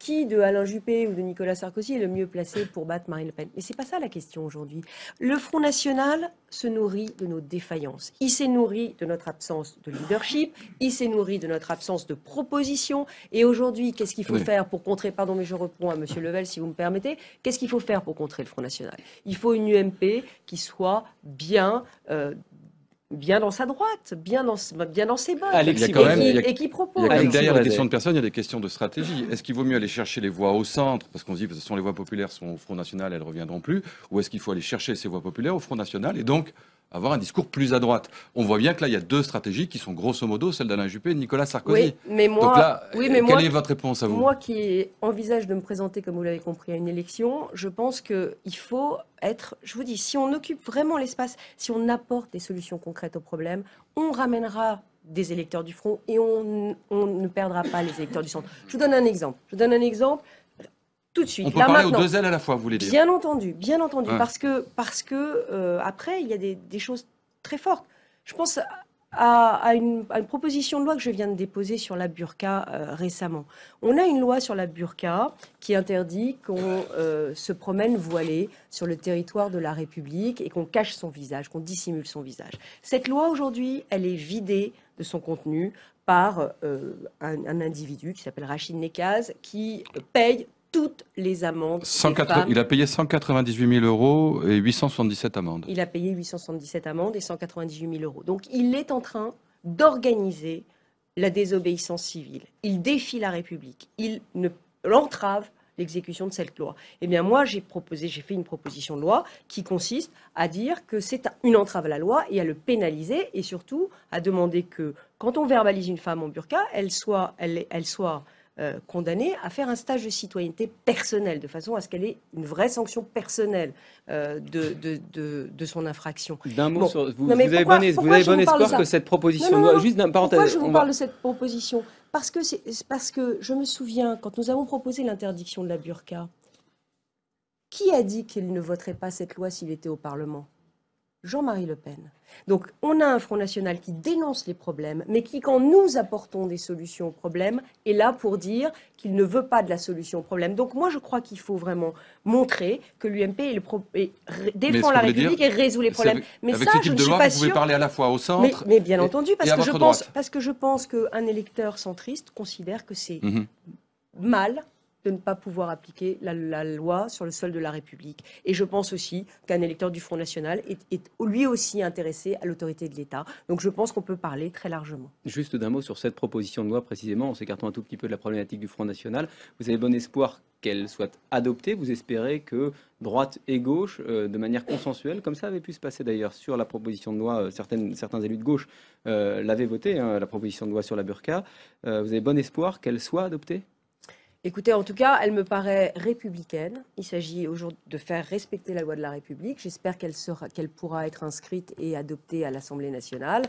[SPEAKER 3] qui de Alain Juppé ou de Nicolas Sarkozy est le mieux placé pour battre Marine Le Pen Mais c'est pas ça la question aujourd'hui. Le Front National se nourrit de nos défaillances. Il s'est nourri de notre absence de leadership, il s'est nourri de notre absence de propositions. Et aujourd'hui, qu'est-ce qu'il faut faire pour contrer Pardon, mais je reprends à Monsieur Level, si vous me permettez. Qu'est-ce qu'il faut faire pour contrer le Front National Il faut une UMP qui soit bien euh, bien dans sa droite, bien dans, bien dans ses bottes, et, qui, propose. Il y a derrière
[SPEAKER 4] les questions de personnes, il y a des questions de stratégie. Est-ce qu'il vaut mieux aller chercher les voix au centre, parce qu'on dit, que si sont les voix populaires sont au Front National, elles ne reviendront plus, ou est-ce qu'il faut aller chercher ces voix populaires au Front National et donc avoir un discours plus à droite. On voit bien que là, il y a deux stratégies qui sont grosso modo celles d'Alain Juppé et de Nicolas Sarkozy. mais moi, Donc là, oui, mais quelle est votre réponse à vous Moi
[SPEAKER 3] qui envisage de me présenter, comme vous l'avez compris, à une élection, je pense qu'il faut être, je vous dis, si on occupe vraiment l'espace, si on apporte des solutions concrètes aux problèmes, on ramènera des électeurs du front et on, on ne perdra pas les électeurs du centre. Je vous donne un exemple. Je vous donne un exemple tout de suite. On peut parler aux deux ailes à la
[SPEAKER 4] fois, vous voulez dire Bien
[SPEAKER 3] entendu, bien entendu, parce que, parce que euh, après, il y a des, choses très fortes. Je pense à, une, proposition de loi que je viens de déposer sur la burqa euh, récemment. On a une loi sur la burqa qui interdit qu'on euh, se promène voilé sur le territoire de la République et qu'on cache son visage, qu'on dissimule son visage. Cette loi aujourd'hui, elle est vidée de son contenu par un, un, individu qui s'appelle Rachid Nekaz, qui paye toutes les amendes. 180, il a
[SPEAKER 4] payé 198 000 euros et 877 amendes.
[SPEAKER 3] Il a payé 877 amendes et 198 000 euros. Donc il est en train d'organiser la désobéissance civile. Il défie la République. Il ne l'entrave l'exécution de cette loi. Eh bien, moi, j'ai proposé, j'ai fait une proposition de loi qui consiste à dire que c'est une entrave à la loi et à le pénaliser et surtout à demander que quand on verbalise une femme en burqa, elle soit, elle, elle soit euh, condamnée à faire un stage de citoyenneté personnelle, de façon à ce qu'elle ait une vraie sanction personnelle euh, de, de, de, son infraction. D'un mot, vous, avez bon, espoir que cette proposition Juste d'un parenthèse. Pourquoi je vous parle de cette proposition parce que, parce que je me souviens, quand nous avons proposé l'interdiction de la burqa, qui a dit qu'il ne voterait pas cette loi s'il était au Parlement Jean-Marie Le Pen. Donc on a un Front National qui dénonce les problèmes, mais qui, quand nous apportons des solutions aux problèmes, est là pour dire qu'il ne veut pas de la solution aux problèmes. Donc moi, je crois qu'il faut vraiment montrer que l'UMP défend la République et résout les problèmes. mais ça, je ne pas vous pouvez parler à la
[SPEAKER 4] fois au centre. Mais, bien entendu, parce que, je pense,
[SPEAKER 3] parce je pense, qu'un électeur centriste considère que c'est mmh mal de ne pas pouvoir appliquer la, loi sur le sol de la République. Et je pense aussi qu'un électeur du Front National est, lui aussi intéressé à l'autorité de l'État. Donc je pense qu'on peut parler très largement.
[SPEAKER 1] Juste d'un mot sur cette proposition de loi précisément, en s'écartant un tout petit peu de la problématique du Front National. Vous avez bon espoir qu'elle soit adoptée. Vous espérez que droite et gauche, euh, de manière consensuelle, comme ça avait pu se passer d'ailleurs sur la proposition de loi, euh, certains élus de gauche euh, l'avaient votée, hein, la proposition de loi sur la burqa. vous avez bon espoir qu'elle soit adoptée
[SPEAKER 3] Écoutez, en tout cas, elle me paraît républicaine. Il s'agit aujourd'hui de faire respecter la loi de la République. J'espère qu'elle pourra être inscrite et adoptée à l'Assemblée nationale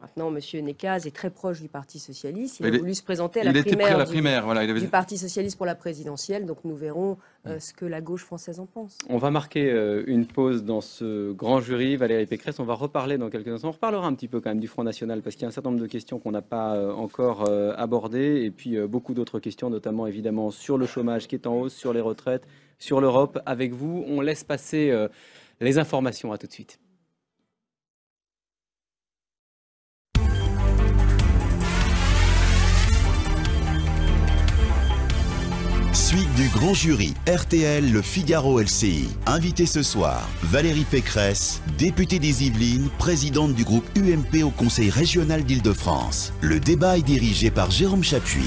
[SPEAKER 3] maintenant, M. Nekaz est très proche du Parti socialiste. Il, a voulu se présenter à la il primaire, la primaire du, voilà, il Parti socialiste pour la présidentielle. Donc nous verrons euh, mm. ce que la gauche française en pense. On
[SPEAKER 1] va marquer euh, une pause dans ce grand jury. Valérie Pécresse, on va reparler dans quelques instants. On reparlera un petit peu quand même du Front National parce qu'il y a un certain nombre de questions qu'on n'a pas euh, encore abordées. Et puis beaucoup d'autres questions, notamment évidemment sur le chômage qui est en hausse, sur les retraites, sur l'Europe. Avec vous, on laisse passer les informations. À tout de suite. Suite du grand jury RTL Le Figaro LCI. Invité ce soir, Valérie Pécresse, députée des
[SPEAKER 2] Yvelines, présidente du groupe UMP au Conseil régional d'Île-de-France. Le débat est dirigé par Jérôme Chapuis.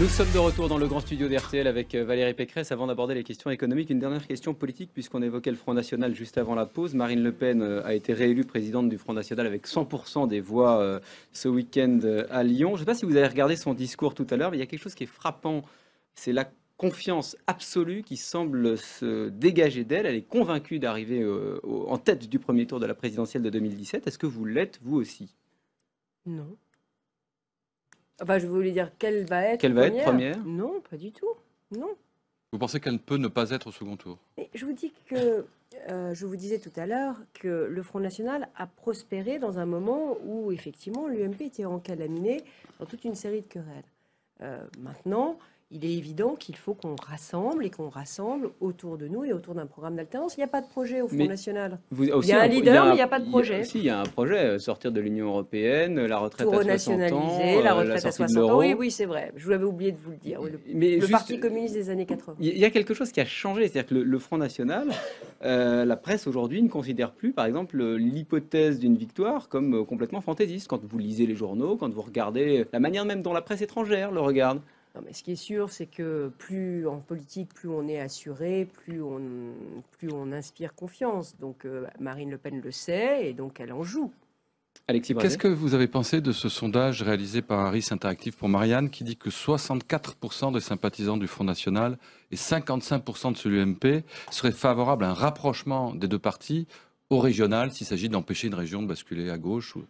[SPEAKER 1] Nous sommes de retour dans le grand studio d'RTL avec euh, Valérie Pécresse. Avant d'aborder les questions économiques, une dernière question politique, puisqu'on évoquait le Front National juste avant la pause. Marine Le Pen euh, a été réélue présidente du Front National avec 100% des voix euh, ce week-end à Lyon. Je ne sais pas si vous avez regardé son discours tout à l'heure, mais il y a quelque chose qui est frappant. C'est la confiance absolue qui semble se dégager d'elle. Elle est convaincue d'arriver euh, en tête du premier tour de la présidentielle de 2017. Est-ce que vous l'êtes, vous aussi
[SPEAKER 3] Non. Enfin, je voulais dire quelle va être première. Non, pas du tout. Non.
[SPEAKER 4] Vous pensez qu'elle ne peut ne pas être au second tour
[SPEAKER 3] Je vous dis que euh, je vous disais tout à l'heure que le Front National a prospéré dans un moment où effectivement l'UMP était encalaminé dans toute une série de querelles. Euh, maintenant, il est évident qu'il faut qu'on rassemble et qu'on rassemble autour de nous et autour d'un programme d'alternance. Il n'y a pas de projet au Front National. Vous, il y a un leader, mais il n'y a pas de projet. Il y a
[SPEAKER 1] un projet, euh, sortir de l'Union européenne, la retraite à 60 ans. Euh, la retraite à Oui,
[SPEAKER 3] oui, c'est vrai. Je vous avais oublié de vous le dire. le, mais Parti communiste des années 80. Il
[SPEAKER 1] y a quelque chose qui a changé. C'est-à-dire que le, Front National, euh, la presse aujourd'hui ne considère plus, par exemple, l'hypothèse d'une victoire comme complètement fantaisiste. Quand vous lisez les journaux, quand vous regardez la manière même dont la presse
[SPEAKER 3] étrangère le regarde. Non, mais ce qui est sûr, c'est que plus en politique, plus on est assuré, plus on, inspire confiance. Donc euh, Marine Le Pen le sait et donc elle en joue.
[SPEAKER 4] Alexis Qu'est-ce que vous avez pensé de ce sondage réalisé par Harris Interactive pour Marianne qui dit que 64% des sympathisants du Front National et 55% de celui MP seraient favorables à un rapprochement des deux parties au régional s'il s'agit d'empêcher une région de basculer à gauche ou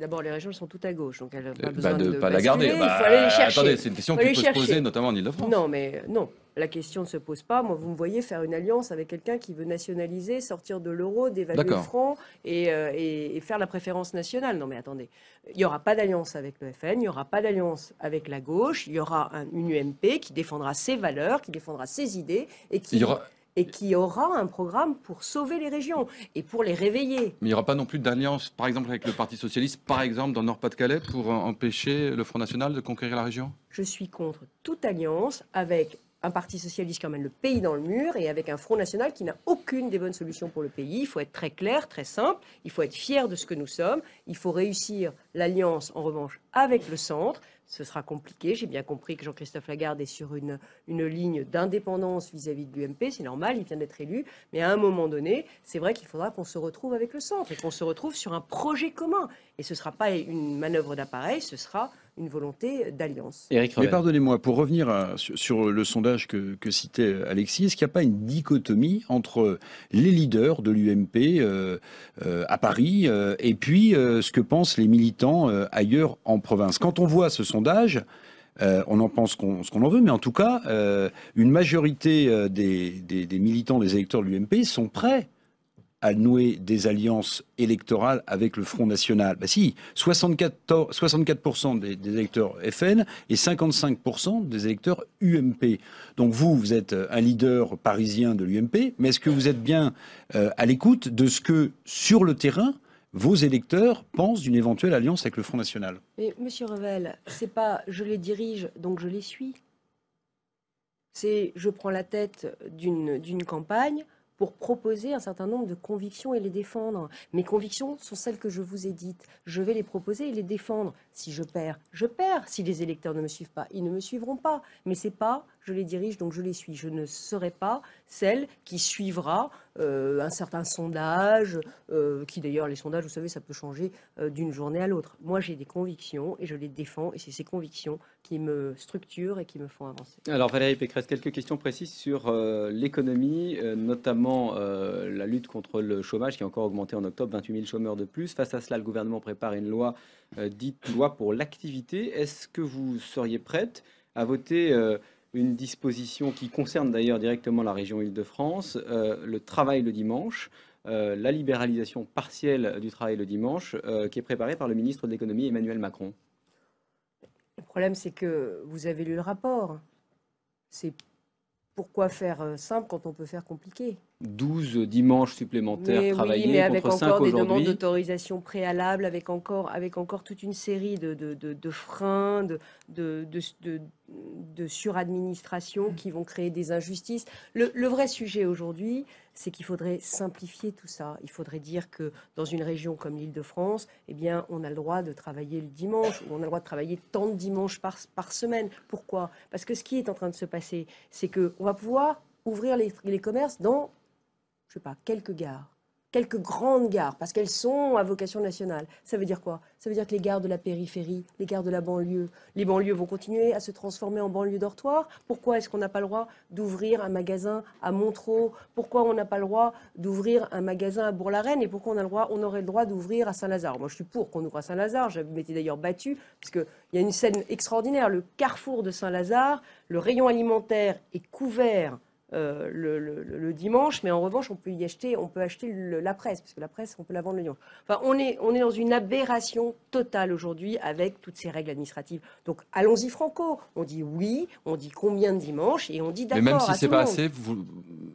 [SPEAKER 3] d'abord, les régions sont toutes à gauche, donc elles n'ont pas euh, besoin bah, de, pas la garder. Bah, attendez, c'est une question qui peut se poser, notamment en Ile-de-France. Non, mais non. La question ne se pose pas. Moi, vous me voyez faire une alliance avec quelqu'un qui veut nationaliser, sortir de l'euro, dévaluer le franc euh, et, et, faire la préférence nationale. Non, mais attendez. Il n'y aura pas d'alliance avec le FN, il n'y aura pas d'alliance avec la gauche, il y aura une UMP qui défendra ses valeurs, qui défendra ses idées et qui, aura et qui aura un programme pour sauver les régions et pour les réveiller.
[SPEAKER 4] Mais il n'y aura pas non plus d'alliance, par exemple, avec le Parti Socialiste, par exemple, dans Nord-Pas-de-Calais, pour euh, empêcher le Front National de conquérir la région
[SPEAKER 3] Je suis contre toute alliance avec un parti socialiste qui emmène le pays dans le mur et avec un Front National qui n'a aucune des bonnes solutions pour le pays. Il faut être très clair, très simple, il faut être fier de ce que nous sommes, il faut réussir l'alliance en revanche avec le centre, ce sera compliqué. J'ai bien compris que Jean-Christophe Lagarde est sur une, une ligne d'indépendance vis-à-vis de l'UMP. C'est normal, il vient d'être élu. Mais à un moment donné, c'est vrai qu'il faudra qu'on se retrouve avec le centre et qu'on se retrouve sur un projet commun. Et ce ne sera pas une manœuvre d'appareil, ce sera une volonté d'alliance. Mais
[SPEAKER 2] pardonnez-moi, pour revenir sur le sondage que, citait Alexis, est-ce qu'il n'y a pas une dichotomie entre les leaders de l'UMP euh, euh, à Paris euh, et puis ce que pensent les militants ailleurs en province Quand on voit ce sondage, on en pense ce qu'on en veut, mais en tout cas, une majorité des, des, militants, des électeurs de l'UMP sont prêts à nouer des alliances électorales avec le Front National bah si, 64%, 64 des, électeurs FN et 55% des électeurs UMP. Donc vous, vous êtes euh, un leader parisien de l'UMP, mais est-ce que vous êtes bien euh, à l'écoute de ce que, sur le terrain, vos électeurs pensent d'une éventuelle alliance avec le Front National
[SPEAKER 3] Mais Monsieur Revel, c'est pas je les dirige, donc je les suis. C'est je prends la tête d'une campagne pour proposer un certain nombre de convictions et les défendre. Mes convictions sont celles que je vous ai dites. Je vais les proposer et les défendre. Si je perds, je perds. Si les électeurs ne me suivent pas, ils ne me suivront pas. Mais c'est pas je les dirige, donc je les suis. Je ne serai pas celle qui suivra euh, un certain sondage, euh, qui d'ailleurs, les sondages, vous savez, ça peut changer euh, d'une journée à l'autre. Moi, j'ai des convictions et je les défends, et c'est ces convictions qui me structurent et qui me font avancer.
[SPEAKER 1] Alors, Valérie Pécresse, quelques questions précises sur l'économie, notamment la lutte contre le chômage qui a encore augmenté en octobre, 28 000 chômeurs de plus. Face à cela, le gouvernement prépare une loi dite loi pour l'activité. Est-ce que vous seriez prête à voter une disposition qui concerne d'ailleurs directement la région Île-de-France, euh, le travail le dimanche, euh, la libéralisation partielle du travail le dimanche, euh, qui est préparée par le ministre de l'économie Emmanuel Macron.
[SPEAKER 3] Le problème, c'est que vous avez lu le rapport. C'est pourquoi faire simple quand on peut faire compliqué
[SPEAKER 1] 12 dimanches supplémentaires mais travaillés oui, mais avec encore des demandes
[SPEAKER 3] d'autorisation préalable, avec encore, avec encore toute une série de, de, de, de freins, de, de, suradministration mm. qui vont créer des injustices. Le, vrai sujet aujourd'hui, c'est qu'il faudrait simplifier tout ça. Il faudrait dire que dans une région comme l'Île-de-France, eh bien, on a le droit de travailler le dimanche, ou on a le droit de travailler tant de dimanches par, par semaine. Pourquoi Parce que ce qui est en train de se passer, c'est qu'on va pouvoir ouvrir les, les commerces dans je sais pas, quelques gares, quelques grandes gares, parce qu'elles sont à vocation nationale. Ça veut dire quoi Ça veut dire que les gares de la périphérie, les gares de la banlieue, les banlieues vont continuer à se transformer en banlieues d'ortoir. Pourquoi est-ce qu'on n'a pas le droit d'ouvrir un magasin à Montreux Pourquoi on n'a pas le droit d'ouvrir un magasin à Bourg-la-Reine Et pourquoi on, a le droit, on aurait le droit d'ouvrir à Saint-Lazare Moi, je suis pour qu'on ouvre à Saint-Lazare. Je m'étais d'ailleurs battu parce qu'il y a une scène extraordinaire. Le carrefour de Saint-Lazare, le rayon alimentaire est couvert euh, le, dimanche, mais en revanche, on peut y acheter, on peut acheter la presse, parce que la presse, on peut la vendre le dimanche. Enfin, on est, on est dans une aberration totale aujourd'hui avec toutes ces règles administratives. Donc, allons-y franco. On dit oui, on dit combien de dimanches, et on dit d'accord. Mais même si c'est pas assez,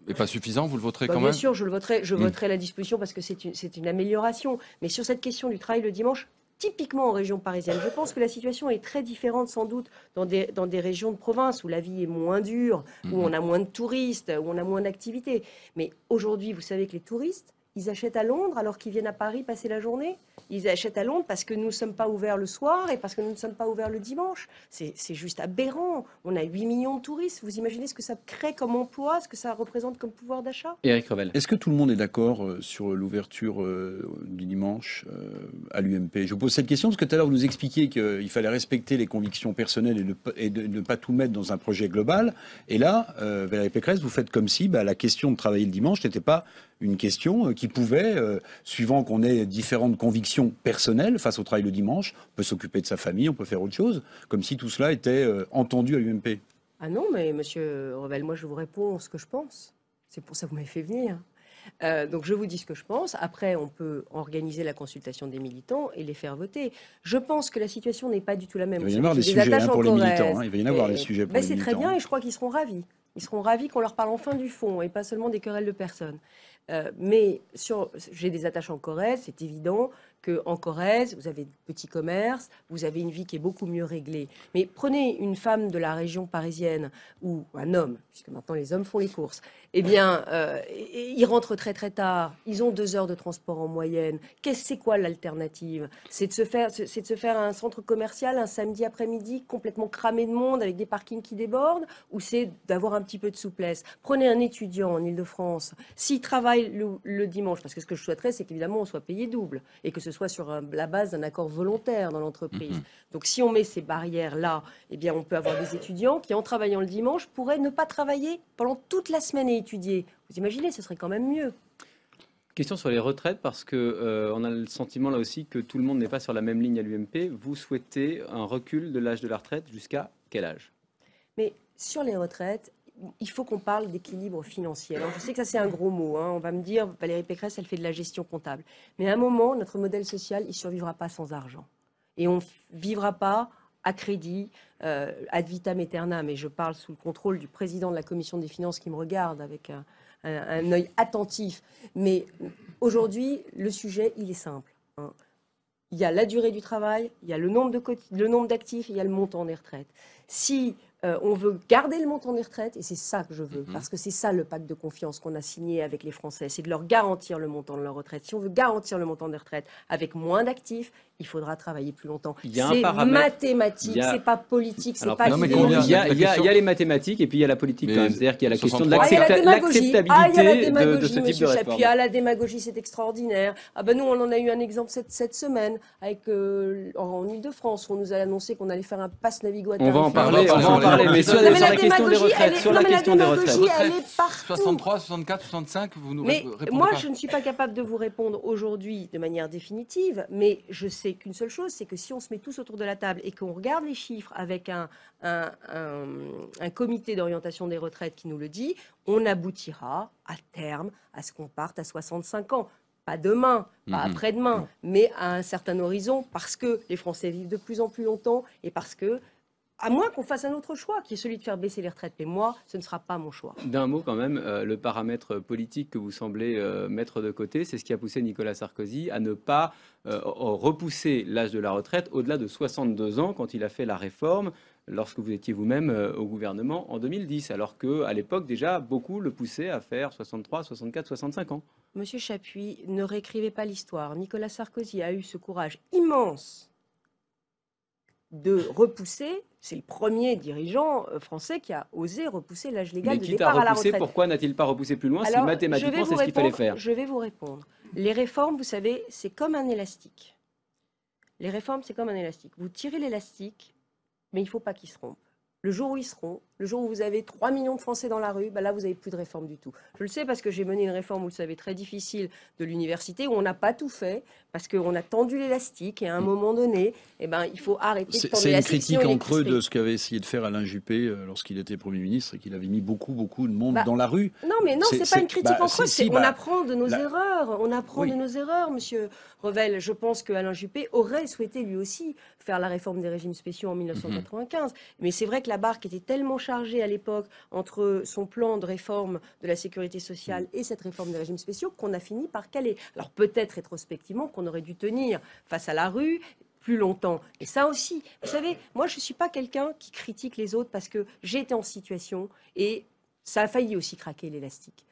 [SPEAKER 4] et pas suffisant, vous le voterez bah, quand même. Bien sûr,
[SPEAKER 3] je le voterai, je hmm. voterai la disposition parce que c'est une amélioration. Mais sur cette question du travail le dimanche, typiquement en région parisienne. Je pense que la situation est très différente sans doute dans des, dans des régions de province où la vie est moins dure, où mhm. on a moins de touristes, où on a moins d'activités. Mais aujourd'hui, vous savez que les touristes ils achètent à Londres alors qu'ils viennent à Paris passer la journée. Ils achètent à Londres parce que nous ne sommes pas ouverts le soir et parce que nous ne sommes pas ouverts le dimanche. C'est juste aberrant. On a 8 millions de touristes. Vous imaginez ce que ça crée comme emploi, ce que ça représente comme pouvoir d'achat
[SPEAKER 2] Eric Revel. Est-ce que tout le monde est d'accord euh, sur l'ouverture euh, du dimanche euh, à l'UMP Je vous pose cette question parce que tout à l'heure, vous nous expliquiez qu'il fallait respecter les convictions personnelles et, ne pas tout mettre dans un projet global. Et là, Pécresse, vous faites comme si bah, la question de travailler le dimanche n'était pas une question euh, qui pouvait, euh, suivant qu'on ait différentes convictions personnelles face au travail le dimanche, on peut s'occuper de sa famille, on peut faire autre chose, comme si tout cela était euh, entendu à l'UMP.
[SPEAKER 3] Ah non, mais monsieur Revel, moi je vous réponds ce que je pense. C'est pour ça que vous m'avez fait venir. donc je vous dis ce que je pense. Après, on peut organiser la consultation des militants et les faire voter. Je pense que la situation n'est pas du tout la même. Il va y, avoir des sujets hein, pour les militants. Hein. Il va y en avoir des sujets pour ben, les militants. C'est très bien et je crois qu'ils seront ravis. Ils seront ravis qu'on leur parle enfin du fond et pas seulement des querelles de personnes. Euh, mais j'ai des attaches en Corée, c'est évident qu'en Corrèze, vous avez de petits commerces, vous avez une vie qui est beaucoup mieux réglée. Mais prenez une femme de la région parisienne ou un homme, puisque maintenant les hommes font les courses, eh euh, et bien, ils rentrent très très tard, ils ont deux heures de transport en moyenne. Qu'est-ce c'est quoi l'alternative C'est de se faire, c'est de se faire un centre commercial un samedi après-midi complètement cramé de monde avec des parkings qui débordent, ou c'est d'avoir un petit peu de souplesse. Prenez un étudiant en Île-de-France, s'il travaille le, le dimanche, parce que ce que je souhaiterais, c'est qu'évidemment on soit payé double et que ce soit sur la base d'un accord volontaire dans l'entreprise. Mhm. Donc si on met ces barrières-là, eh bien on peut avoir des étudiants qui, en travaillant le dimanche, pourraient ne pas travailler pendant toute la semaine et étudier. Vous imaginez, ce serait quand même mieux.
[SPEAKER 1] Question sur les retraites, parce que euh, on a le sentiment là aussi que tout le monde n'est pas sur la même ligne à l'UMP. Vous souhaitez un recul de l'âge de la retraite jusqu'à quel âge
[SPEAKER 3] Mais sur les retraites, il faut qu'on parle d'équilibre financier. je sais que ça, c'est un gros mot. Hein. On va me dire, Valérie Pécresse, elle fait de la gestion comptable. Mais à un moment, notre modèle social, il survivra pas sans argent. Et on vivra pas à crédit, euh, ad vitam aeternam. Et je parle sous le contrôle du président de la Commission des finances qui me regarde avec un, un, œil attentif. Mais aujourd'hui, le sujet, il est simple. Hein. Il y a la durée du travail, il y a le nombre d'actifs, il y a le montant des retraites. Si euh, on veut garder le montant des retraites et c'est ça que je veux, mhm. parce que c'est ça le pacte de confiance qu'on a signé avec les Français, c'est de leur garantir le montant de leur retraite. Si on veut garantir le montant des retraites avec moins d'actifs, il faudra travailler plus longtemps. C'est mathématique, a... c'est pas politique, c'est pas. Non, il, y a,
[SPEAKER 1] il, y a, il y, a les mathématiques et puis il y a la politique. quand même. C'est-à-dire qu'il y a la question de l'acceptabilité ah, il y a la démagogie, de, de ce type de
[SPEAKER 3] la démagogie, c'est extraordinaire. Ah ben nous, on en a eu un exemple cette, semaine avec euh, en Ile-de-France, on nous a annoncé qu'on allait faire un passe navigo. À on va
[SPEAKER 1] en parler, on
[SPEAKER 4] va en parler. Mais sur la question des retraites, sur la question des retraites, elle est partout. 63, 64, 65, vous nous répondez. Mais moi, je ne suis
[SPEAKER 3] pas capable de vous répondre aujourd'hui de manière définitive, mais je sais qu'une seule chose, c'est que si on se met tous autour de la table et qu'on regarde les chiffres avec un, un, comité d'orientation des retraites qui nous le dit, on aboutira à terme à ce qu'on parte à 65 ans pas demain, pas mhm. après-demain, mais à un certain horizon, parce que les Français vivent de plus en plus longtemps et parce que à moins qu'on fasse un autre choix, qui est celui de faire baisser les retraites. Mais moi, ce ne sera pas mon choix.
[SPEAKER 1] D'un mot quand même, euh, le paramètre politique que vous semblez euh, mettre de côté, c'est ce qui a poussé Nicolas Sarkozy à ne pas euh, repousser l'âge de la retraite au-delà de 62 ans quand il a fait la réforme lorsque vous étiez vous-même au gouvernement en 2010, alors qu'à l'époque déjà beaucoup le poussaient à faire 63, 64, 65 ans.
[SPEAKER 3] Monsieur Chapuis, ne réécrivez pas l'histoire. Nicolas Sarkozy a eu ce courage immense de repousser. C'est le premier dirigeant euh, français qui a osé repousser l'âge légal de départ à, repousser, la Pourquoi
[SPEAKER 1] n'a-t-il pas repoussé plus loin si mathématiquement c'est ce qu'il fallait faire Je
[SPEAKER 3] vais vous répondre. Les réformes, vous savez, c'est comme un élastique. Les réformes, c'est comme un élastique. Vous tirez l'élastique, mais il ne faut pas qu'il se rompe. Le jour où il se rompt, le jour où vous avez 3 millions de Français dans la rue, bah là, vous n'avez plus de réforme du tout. Je le sais parce que j'ai mené une réforme, vous le savez, très difficile de l'université où on n'a pas tout fait parce qu'on a tendu l'élastique et à un mm. moment donné, eh ben, il faut arrêter de tendre l'élastique. C'est une critique en creux de ce qu'avait
[SPEAKER 2] essayé de faire Alain Juppé euh, lorsqu'il était Premier ministre et qu'il avait mis beaucoup, beaucoup de monde bah, dans la rue. Non, mais non, ce n'est pas une critique bah, en creux. c'est qu'on on apprend de nos
[SPEAKER 3] erreurs. On apprend de nos erreurs, monsieur Revel. Je pense qu'Alain Juppé aurait souhaité lui aussi faire la réforme des régimes spéciaux en 1995. Mm-hmm. Mais c'est vrai que la barque était tellement chargé à l'époque entre son plan de réforme de la sécurité sociale mm. et cette réforme des régimes spéciaux qu'on a fini par caler. Alors peut-être rétrospectivement qu'on aurait dû tenir face à la rue plus longtemps. Et ça aussi, vous savez, moi je ne suis pas quelqu'un qui critique les autres parce que j'étais en situation et ça a failli aussi craquer l'élastique.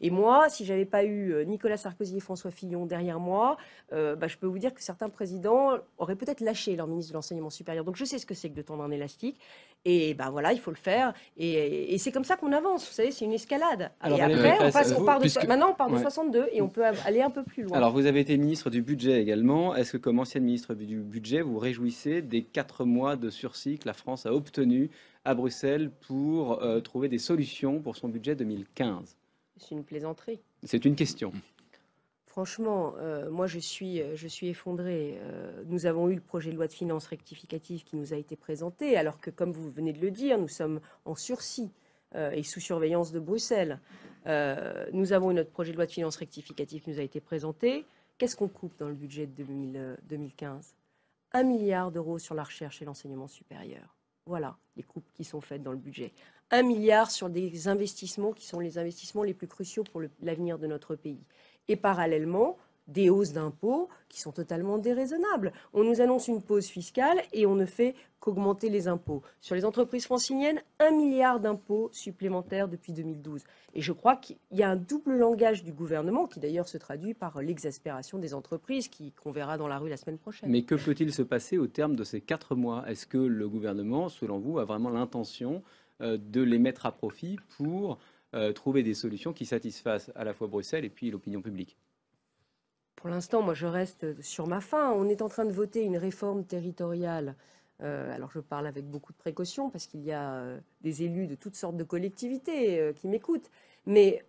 [SPEAKER 3] Et moi, si j'avais pas eu euh, Nicolas Sarkozy et François Fillon derrière moi, euh, bah, je peux vous dire que certains présidents auraient peut-être lâché leur ministre de l'enseignement supérieur. Donc je sais ce que c'est que de tendre un élastique. Et ben voilà, il faut le faire. Et, c'est comme ça qu'on avance. Vous savez, c'est une escalade. et après, on, passe, part de, maintenant on part de 62 et on peut aller un peu plus loin. Alors
[SPEAKER 1] vous avez été ministre du budget également. Est-ce que comme ancienne ministre du budget, vous réjouissez des quatre mois de sursis que la France a obtenus à Bruxelles pour euh, trouver des solutions pour son budget 2015
[SPEAKER 3] c'est une plaisanterie.
[SPEAKER 1] C'est une question.
[SPEAKER 3] Franchement, euh, moi je suis, euh, je suis effondrée. Euh, nous avons eu le projet de loi de finances rectificative qui nous a été présenté, alors que, comme vous venez de le dire, nous sommes en sursis et sous surveillance de Bruxelles. nous avons eu notre projet de loi de finances rectificative qui nous a été présenté. Qu'est-ce qu'on coupe dans le budget de 2015 Un milliard d'euros sur la recherche et l'enseignement supérieur. Voilà les coupes qui sont faites dans le budget. 1 milliard sur des investissements qui sont les investissements les plus cruciaux pour l'avenir de notre pays. Et parallèlement, des hausses d'impôts qui sont totalement déraisonnables. On nous annonce une pause fiscale et on ne fait qu'augmenter les impôts. Sur les entreprises franciliennes, Un milliard d'impôts supplémentaires depuis 2012. Et je crois qu'il y a un double langage du gouvernement qui d'ailleurs se traduit par l'exaspération des entreprises qu'on verra dans la rue la semaine prochaine. Mais
[SPEAKER 1] que peut-il se passer au terme de ces quatre mois Est-ce que le gouvernement, selon vous, a vraiment l'intention euh, de les mettre à profit pour euh, trouver des solutions qui satisfassent à la fois Bruxelles et puis l'opinion publique
[SPEAKER 3] Pour l'instant, moi, je reste sur ma faim. On est en train de voter une réforme territoriale euh, alors je parle avec beaucoup de précaution parce qu'il y a des élus de toutes sortes de collectivités qui m'écoutent. Mais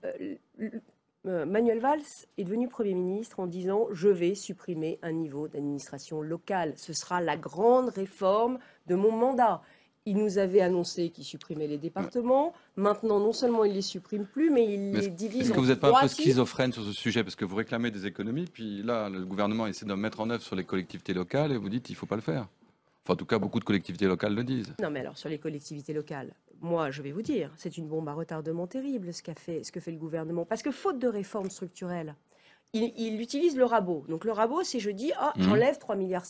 [SPEAKER 3] Manuel Valls est devenu Premier ministre en disant je vais supprimer un niveau d'administration locale. Ce sera la grande réforme de mon mandat il nous avait annoncé qu'il supprimait les départements. Maintenant, non seulement il les supprime plus, mais il les divise. Est-ce que vous n'êtes pas un peu schizophrène
[SPEAKER 4] sur ce sujet Parce que vous réclamez des économies, puis là, le gouvernement essaie de mettre en œuvre sur les collectivités locales et vous dites qu'il ne faut pas le faire. Enfin, en tout cas, beaucoup de collectivités locales le disent.
[SPEAKER 3] Non, mais alors, sur les collectivités locales, moi, je vais vous dire, c'est une bombe à retardement terrible ce, qu'a fait, ce que fait le gouvernement. Parce que faute de réformes structurelles, il, utilise le rabot. Donc le rabot, c'est je dis, ah, mhm. j'enlève 3,7 milliards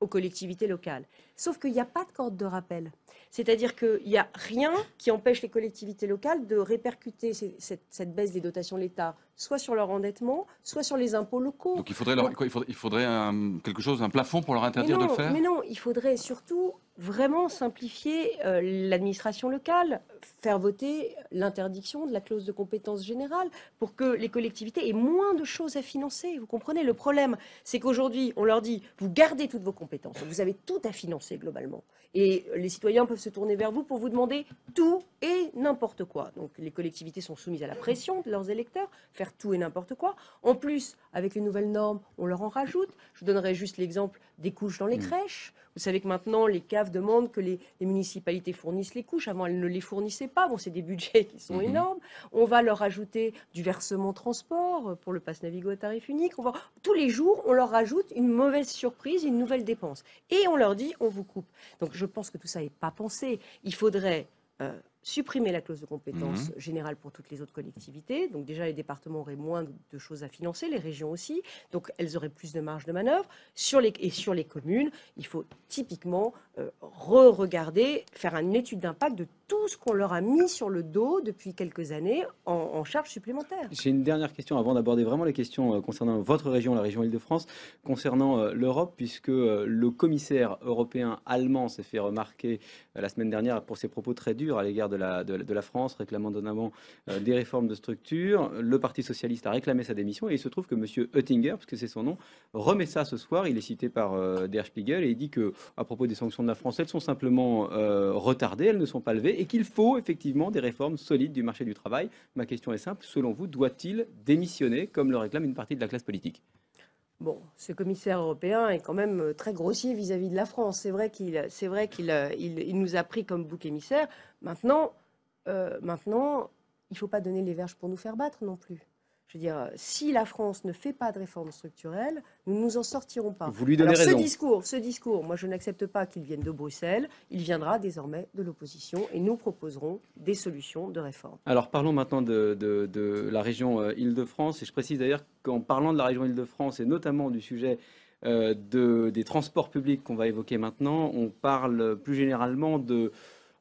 [SPEAKER 3] aux collectivités locales. Sauf qu'il n'y a pas de corde de rappel. C'est-à-dire qu'il n'y a rien qui empêche les collectivités locales de répercuter cette, baisse des dotations de l'État, soit sur leur endettement, soit sur les impôts locaux. Donc il
[SPEAKER 4] faudrait, quoi, il faudrait, un, euh, quelque chose, un plafond pour leur interdire de le faire Mais
[SPEAKER 3] non, il faudrait surtout vraiment simplifier euh, l'administration locale, faire voter l'interdiction de la clause de compétence générale pour que les collectivités aient moins de choses à financer. Vous comprenez Le problème, c'est qu'aujourd'hui, on leur dit, vous gardez toutes vos compétences, vous avez tout à financer globalement. Et les citoyens peuvent se tourner vers vous pour vous demander tout et n'importe quoi. Donc les collectivités sont soumises à la pression de leurs électeurs, faire tout et n'importe quoi. En plus, avec les nouvelles normes, on leur en rajoute. Je donnerai juste l'exemple des couches dans les mmh. crèches vous savez que maintenant, les CAF demandent que les, municipalités fournissent les couches. Avant, elles ne les fournissaient pas. Bon, c'est des budgets qui sont mhm. énormes. On va leur ajouter du versement transport euh, pour le passe Navigo à tarif unique. On va... Tous les jours, on leur rajoute une mauvaise surprise, une nouvelle dépense. Et on leur dit, on vous coupe. Donc je pense que tout ça n'est pas pensé. Il faudrait euh, supprimer la clause de compétence mhm. générale pour toutes les autres collectivités. Donc déjà, les départements auraient moins de choses à financer, les régions aussi. Donc elles auraient plus de marge de manœuvre. Sur les, et sur les communes, il faut typiquement euh, re-regarder, faire une étude d'impact de tout ce qu'on leur a mis sur le dos depuis quelques années en, charge supplémentaire.
[SPEAKER 1] J'ai une dernière question avant d'aborder vraiment les questions euh, concernant votre région, la région Île-de-France, concernant euh, l'Europe, puisque le commissaire européen allemand s'est fait remarquer la semaine dernière pour ses propos très durs à l'égard de la, France, réclamant notamment euh, des réformes de structure. Le Parti socialiste a réclamé sa démission et il se trouve que M. Oettinger, puisque c'est son nom, remet ça ce soir. Il est cité par euh, Der Spiegel et il dit que, à propos des sanctions de la France, elles sont simplement euh, retardées, elles ne sont pas levées et qu'il faut effectivement des réformes solides du marché du travail. Ma question est simple selon vous, doit-il démissionner comme le réclame une partie de la classe politique
[SPEAKER 3] Bon, ce commissaire européen est quand même euh, très grossier vis-à-vis de la France. C'est vrai qu'il, c'est vrai il, nous a pris comme bouc émissaire. Maintenant, euh, maintenant il ne faut pas donner les verges pour nous faire battre non plus. Je veux dire, euh, si la France ne fait pas de réformes structurelles, nous ne nous en sortirons pas. Vous lui donnez raison. Ce discours, ce discours, moi je n'accepte pas qu'il vienne de Bruxelles, il viendra désormais de l'opposition et nous proposerons des solutions de réforme.
[SPEAKER 1] Alors parlons maintenant de, la région euh, Île-de-France et je précise d'ailleurs qu'en parlant de la région Île-de-France et notamment du sujet euh, des transports publics qu'on va évoquer maintenant, on parle plus généralement de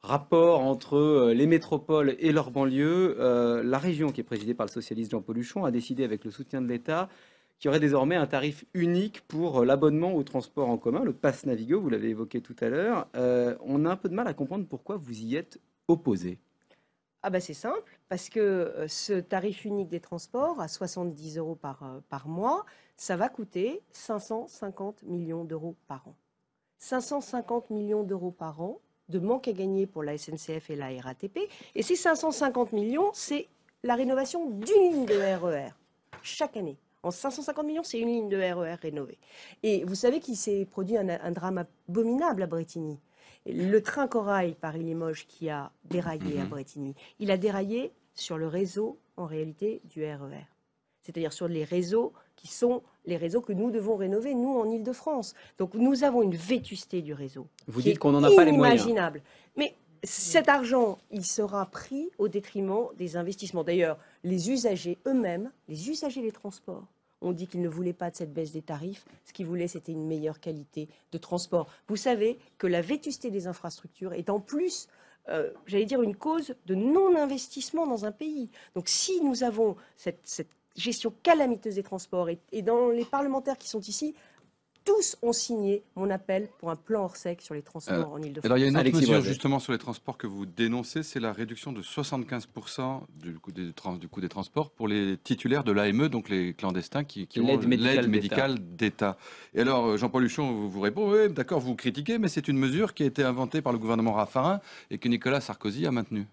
[SPEAKER 1] rapport entre euh, les métropoles et leurs banlieues, euh, la région qui est présidée par le socialiste Jean Poluchon a décidé avec le soutien de l'État qu'il y aurait désormais un tarif unique pour euh, l'abonnement aux transports en commun, le pass Navigo, vous l'avez évoqué tout à l'heure. on a un peu de mal à comprendre pourquoi vous y êtes opposé.
[SPEAKER 3] Ah bah c'est simple, parce que ce tarif unique des transports à 70 euros par, par mois, ça va coûter 550 millions d'euros par an. 550 millions d'euros par an, de manque à gagner pour la SNCF et la RATP. Et ces 550 millions, c'est la rénovation d'une ligne de RER e chaque année. En 550 millions, c'est une ligne de RER e rénovée. Et vous savez qu'il s'est produit un, drame abominable à Bretigny. Le train corail Paris-Limoges qui a déraillé à mhm. Bretigny, il a déraillé sur le réseau, en réalité, du RER. E C'est-à-dire sur les réseaux qui sont les réseaux que nous devons rénover, nous, en Ile-de-France. Donc nous avons une vétusté du réseau. Vous dites qu'on n'en a pas les moyens. Mais cet argent, il sera pris au détriment des investissements. D'ailleurs, les usagers eux-mêmes, les usagers des transports, ont dit qu'ils ne voulaient pas de cette baisse des tarifs. Ce qu'ils voulaient, c'était une meilleure qualité de transport. Vous savez que la vétusté des infrastructures est en plus euh, j'allais dire, une cause de non-investissement dans un pays. Donc si nous avons cette, cette gestion calamiteuse des transports. Et, dans les parlementaires qui sont ici, tous ont signé mon appel pour un plan hors sec sur les transports euh, en île de france Alors il y a une autre mesure justement
[SPEAKER 4] sur les transports que vous dénoncez, c'est la réduction de 75% du coût, des, du coût, des, transports pour les titulaires de l'AME, donc les clandestins qui, ont l'aide médicale d'État. Et alors euh, Jean-Paul Huchon vous, vous d'accord, vous critiquez, mais c'est une mesure qui a été inventée par le gouvernement Raffarin et que Nicolas Sarkozy a maintenue.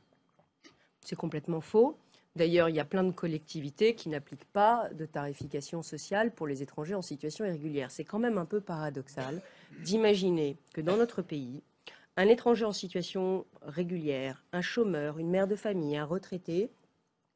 [SPEAKER 3] C'est complètement faux. D'ailleurs, il y a plein de collectivités qui n'appliquent pas de tarification sociale pour les étrangers en situation irrégulière. C'est quand même un peu paradoxal d'imaginer que dans notre pays, un étranger en situation régulière, un chômeur, une mère de famille, un retraité,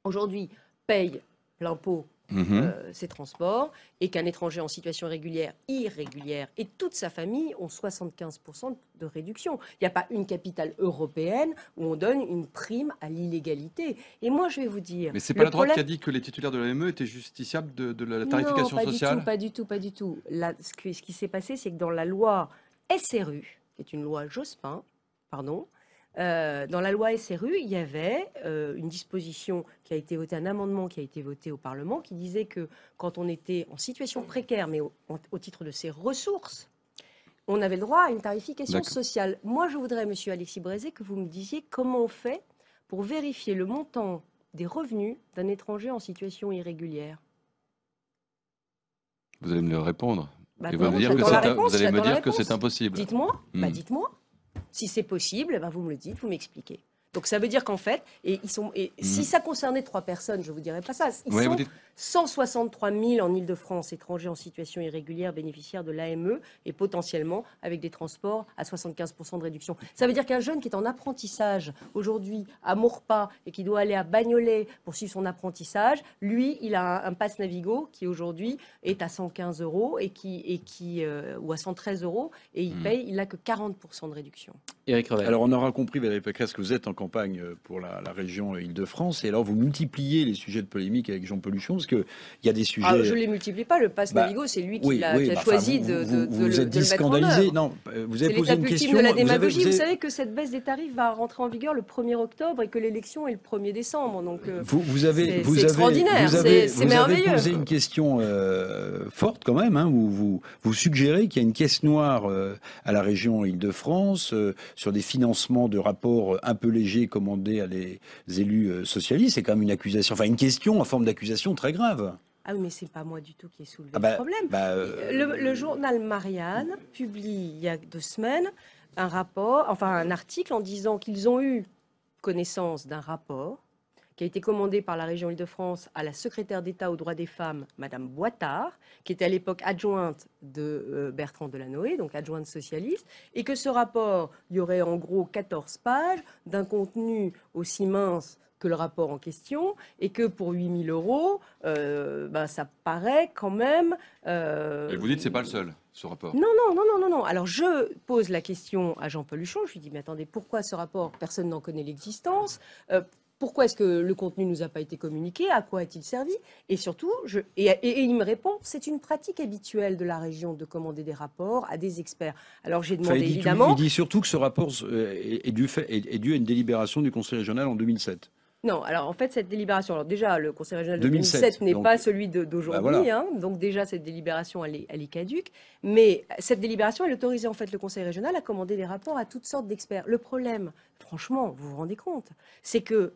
[SPEAKER 3] aujourd'hui paye l'impôt Mhm. Euh, ces transports et qu'un étranger en situation régulière, irrégulière et toute sa famille ont 75% de réduction. Il n'y a pas une capitale européenne où on donne une prime à l'illégalité. Et moi, je vais vous dire. Mais c'est pas la droite qui a dit
[SPEAKER 4] que les titulaires de l'AME étaient justiciables de, la tarification sociale Non, Pas
[SPEAKER 3] du tout, pas du tout. ce, ce qui s'est passé, c'est que dans la loi SRU, qui est une loi Jospin, pardon, euh, dans la loi SRU, il y avait euh, une disposition qui a été votée, un amendement qui a été voté au Parlement, qui disait que quand on était en situation précaire, mais au, titre de ses ressources, on avait le droit à une tarification sociale. Moi, je voudrais, Monsieur Alexis Brézé, que vous me disiez comment on fait pour vérifier le montant des revenus d'un étranger en situation irrégulière.
[SPEAKER 4] Vous allez me le répondre. Bah, vous, me dire que vous allez me dire que c'est impossible.
[SPEAKER 3] Dites-moi. Bah hmm. dites-moi. Si c'est possible, eh ben vous me le dites, vous m'expliquez. Donc ça veut dire qu'en fait, et ils sont, mm. si ça concernait trois personnes, je vous dirais pas ça. Ils sont 163 000 en Ile-de-France, étrangers en situation irrégulière, bénéficiaires de l'AME et potentiellement avec des transports à 75 de réduction. Ça veut dire qu'un jeune qui est en apprentissage aujourd'hui à Mourpas et qui doit aller à Bagnolet pour suivre son apprentissage, lui, il a un, pass Navigo qui aujourd'hui est à 115 euros et qui, et qui euh, ou à 113 euros et il mm. paye, il n'a que 40 de réduction.
[SPEAKER 2] Alors on aura compris, Valérie Pécresse, que vous êtes en campagne euh, pour la, région euh, Île-de-France, et alors vous multipliez les sujets de polémique avec Jean Peluchon, parce qu'il y a des ah, sujets... je ne les
[SPEAKER 3] multiplie pas, le passe bah, c'est lui qui a l'a choisi de, le scandalisé. non,
[SPEAKER 2] euh, vous avez posé une question... de la démagogie. Vous, savez
[SPEAKER 3] que cette baisse des tarifs va rentrer en vigueur le 1er octobre et que l'élection est le 1er décembre, donc vous, avez, vous c'est extraordinaire, c'est merveilleux. Vous avez posé
[SPEAKER 2] une question forte quand même, hein, où vous, suggérez qu'il y a une caisse noire à la région Île-de-France sur des financements de rapports euh, un peu légers commandés à les élus euh, socialistes. C'est quand même une accusation, enfin une question en forme d'accusation très grave.
[SPEAKER 3] Ah oui, mais c'est pas moi du tout qui ai soulevé ah le bah, problème.
[SPEAKER 2] Bah, euh,
[SPEAKER 3] le, journal Marianne publie il y a deux semaines un rapport, enfin un article en disant qu'ils ont eu connaissance d'un rapport qui a été commandé par la région Île-de-France à la secrétaire d'État aux droits des femmes, Madame Boitard, qui était à l'époque adjointe de euh, Bertrand Delanoë, donc adjointe socialiste, et que ce rapport, il y aurait en gros 14 pages d'un contenu aussi mince que le rapport en question et que pour 8000 euros, euh, ben, ça paraît quand même. Euh, et vous
[SPEAKER 4] dites c'est pas le seul ce rapport. Non
[SPEAKER 3] non non non non non. Alors je pose la question à Jean-Paul Luchon. Je lui dis mais attendez pourquoi ce rapport personne n'en connaît l'existence. Euh, pourquoi est-ce que le contenu ne nous a pas été communiqué, à quoi est il servi Et surtout, et, il me répond, c'est une pratique habituelle de la région de commander des rapports à des experts. Alors j'ai demandé évidemment. il
[SPEAKER 2] dit surtout que ce rapport euh, est, dû à une délibération du Conseil régional en 2007.
[SPEAKER 3] Non, alors en fait, cette délibération, alors déjà, le Conseil régional de 2007, n'est pas celui d'aujourd'hui, bah, hein. donc déjà, cette délibération, elle est, elle est, caduque, mais cette délibération, elle autorisait en fait le Conseil régional à commander des rapports à toutes sortes d'experts. Le problème, franchement, vous vous rendez compte, c'est que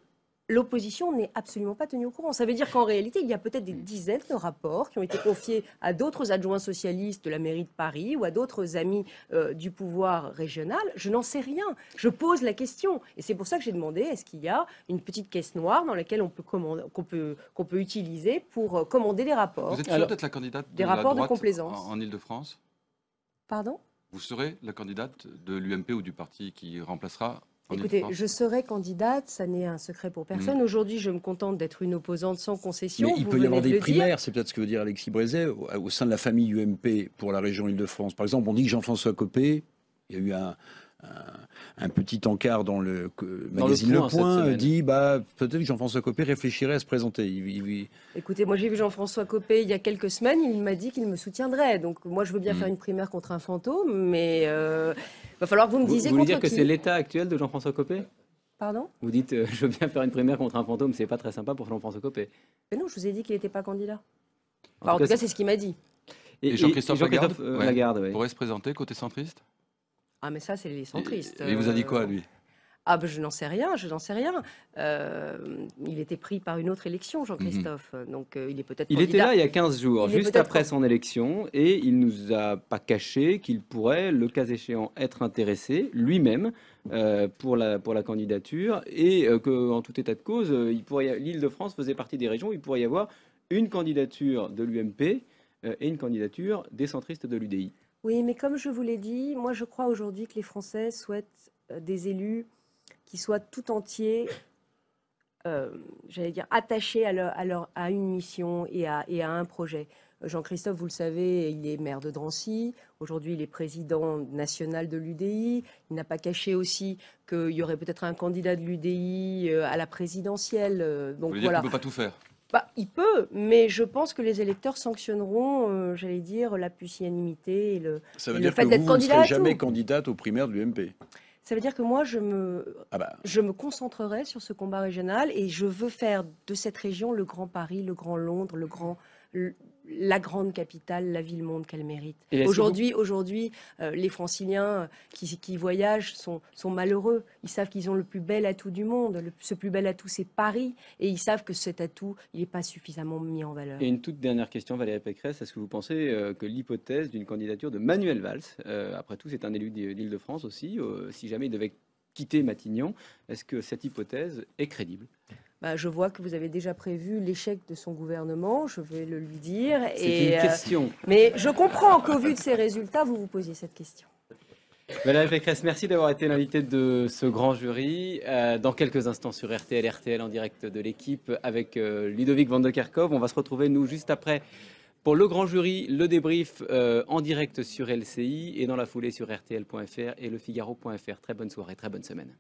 [SPEAKER 3] l'opposition n'est absolument pas tenue au courant. Ça veut dire qu'en réalité, il y a peut-être des mm. dizaines de rapports qui ont été confiés à d'autres adjoints socialistes de la mairie de Paris ou à d'autres amis euh, du pouvoir régional. Je n'en sais rien. Je pose la question. Et c'est pour ça que j'ai demandé, est-ce qu'il y a une petite caisse noire dans laquelle on peut, qu'on peut, qu'on peut utiliser pour euh, commander des rapports Vous êtes peut
[SPEAKER 4] la candidate de des rapports la de complaisance. en, en Ile-de-France Pardon vous serez la candidate de l'UMP ou du parti qui remplacera
[SPEAKER 2] Écoutez, je
[SPEAKER 3] serai candidate, ça n'est un secret pour personne. Mm. Aujourd'hui, je me contente d'être une opposante sans concession. il peut y avoir des primaires,
[SPEAKER 2] c'est peut-être ce que veut dire Alexis Brézet, au, sein de la famille UMP pour la région Île-de-France. Par exemple, on dit que Jean-François Copé, il y a eu un, euh, un petit encart dans le magazine Le Point, dit bah, peut-être que Jean-François Copé réfléchirait à se présenter.
[SPEAKER 3] Écoutez, moi j'ai vu Jean-François Copé il y a quelques semaines, il m'a dit qu'il me soutiendrait. Donc moi je veux bien hmm. faire une primaire contre un fantôme, mais il euh, va falloir que vous me disiez vous, vous dire que c'est
[SPEAKER 1] l'état actuel de Jean-François Copé Pardon Vous dites euh, je veux bien faire une primaire contre un fantôme, c'est pas très sympa pour Jean-François Copé.
[SPEAKER 3] Mais non, je vous ai dit qu'il n'était pas candidat. en, tout cas, c'est ce qu'il m'a dit.
[SPEAKER 4] Et, Jean-Christophe Lagarde, pourrait se présenter côté centriste
[SPEAKER 3] ah, mais ça, c'est les centristes. il vous a dit quoi, euh, lui ah ben je n'en sais rien, je n'en sais rien. Euh, il était pris par une autre élection, Jean-Christophe. Mhm. Donc euh, il est peut-être. Il était là il y a 15 jours, juste après
[SPEAKER 1] son élection, et il nous a pas caché qu'il pourrait, le cas échéant, être intéressé lui-même pour la pour la candidature, et qu'en tout état de cause, il pourrait l'Île-de-France faisait partie des régions où il pourrait y avoir une candidature de l'UMP et une candidature des centristes de l'UDI.
[SPEAKER 3] Oui, mais comme je vous l'ai dit, moi je crois aujourd'hui que les Français souhaitent euh, des élus qui soient tout entiers, euh, j'allais dire, attachés à, une mission et à, un projet. Jean-Christophe, vous le savez, il est maire de Drancy. Aujourd'hui, il est président national de l'UDI. Il n'a pas caché aussi qu'il y aurait peut-être un candidat de l'UDI euh, à la présidentielle. Donc, vous voilà. ne peut pas tout faire bah, il peut, mais je pense que les électeurs sanctionneront, euh, j'allais dire, la pusillanimité et le, Ça veut dire que ne serez jamais
[SPEAKER 2] candidate aux primaires du MP
[SPEAKER 3] ça veut dire que moi, ah bah. je me, concentrerai sur ce combat régional et je veux faire de cette région le Grand Paris, le Grand Londres, le Grand, la grande capitale, la ville-monde qu'elle mérite. Aujourd'hui, aujourd'hui, euh, les franciliens euh, qui, qui voyagent sont, malheureux. Ils savent qu'ils ont le plus bel atout du monde. ce plus bel atout, c'est Paris. Et ils savent que cet atout, il n'est pas suffisamment mis en valeur. Et une
[SPEAKER 1] toute dernière question, Valérie Pécresse. Est-ce que vous pensez euh, que l'hypothèse d'une candidature de Manuel Valls, après tout, c'est un élu lîle de france aussi, si jamais il devait quitter Matignon, est-ce que cette hypothèse est crédible
[SPEAKER 3] bah, je vois que vous avez déjà prévu l'échec de son gouvernement, je vais le lui dire. C'est une euh, question. mais je comprends qu'au vu de ces résultats, vous vous posiez cette question.
[SPEAKER 1] Madame Pécresse, merci d'avoir été l'invité de ce grand jury. Euh, dans quelques instants sur RTL, RTL en direct de l'équipe avec euh, Ludovic Van de On va se retrouver, nous, juste après pour le grand jury, le débrief en direct sur LCI et dans la foulée sur RTL.fr et lefigaro.fr. Très bonne soirée, très bonne semaine.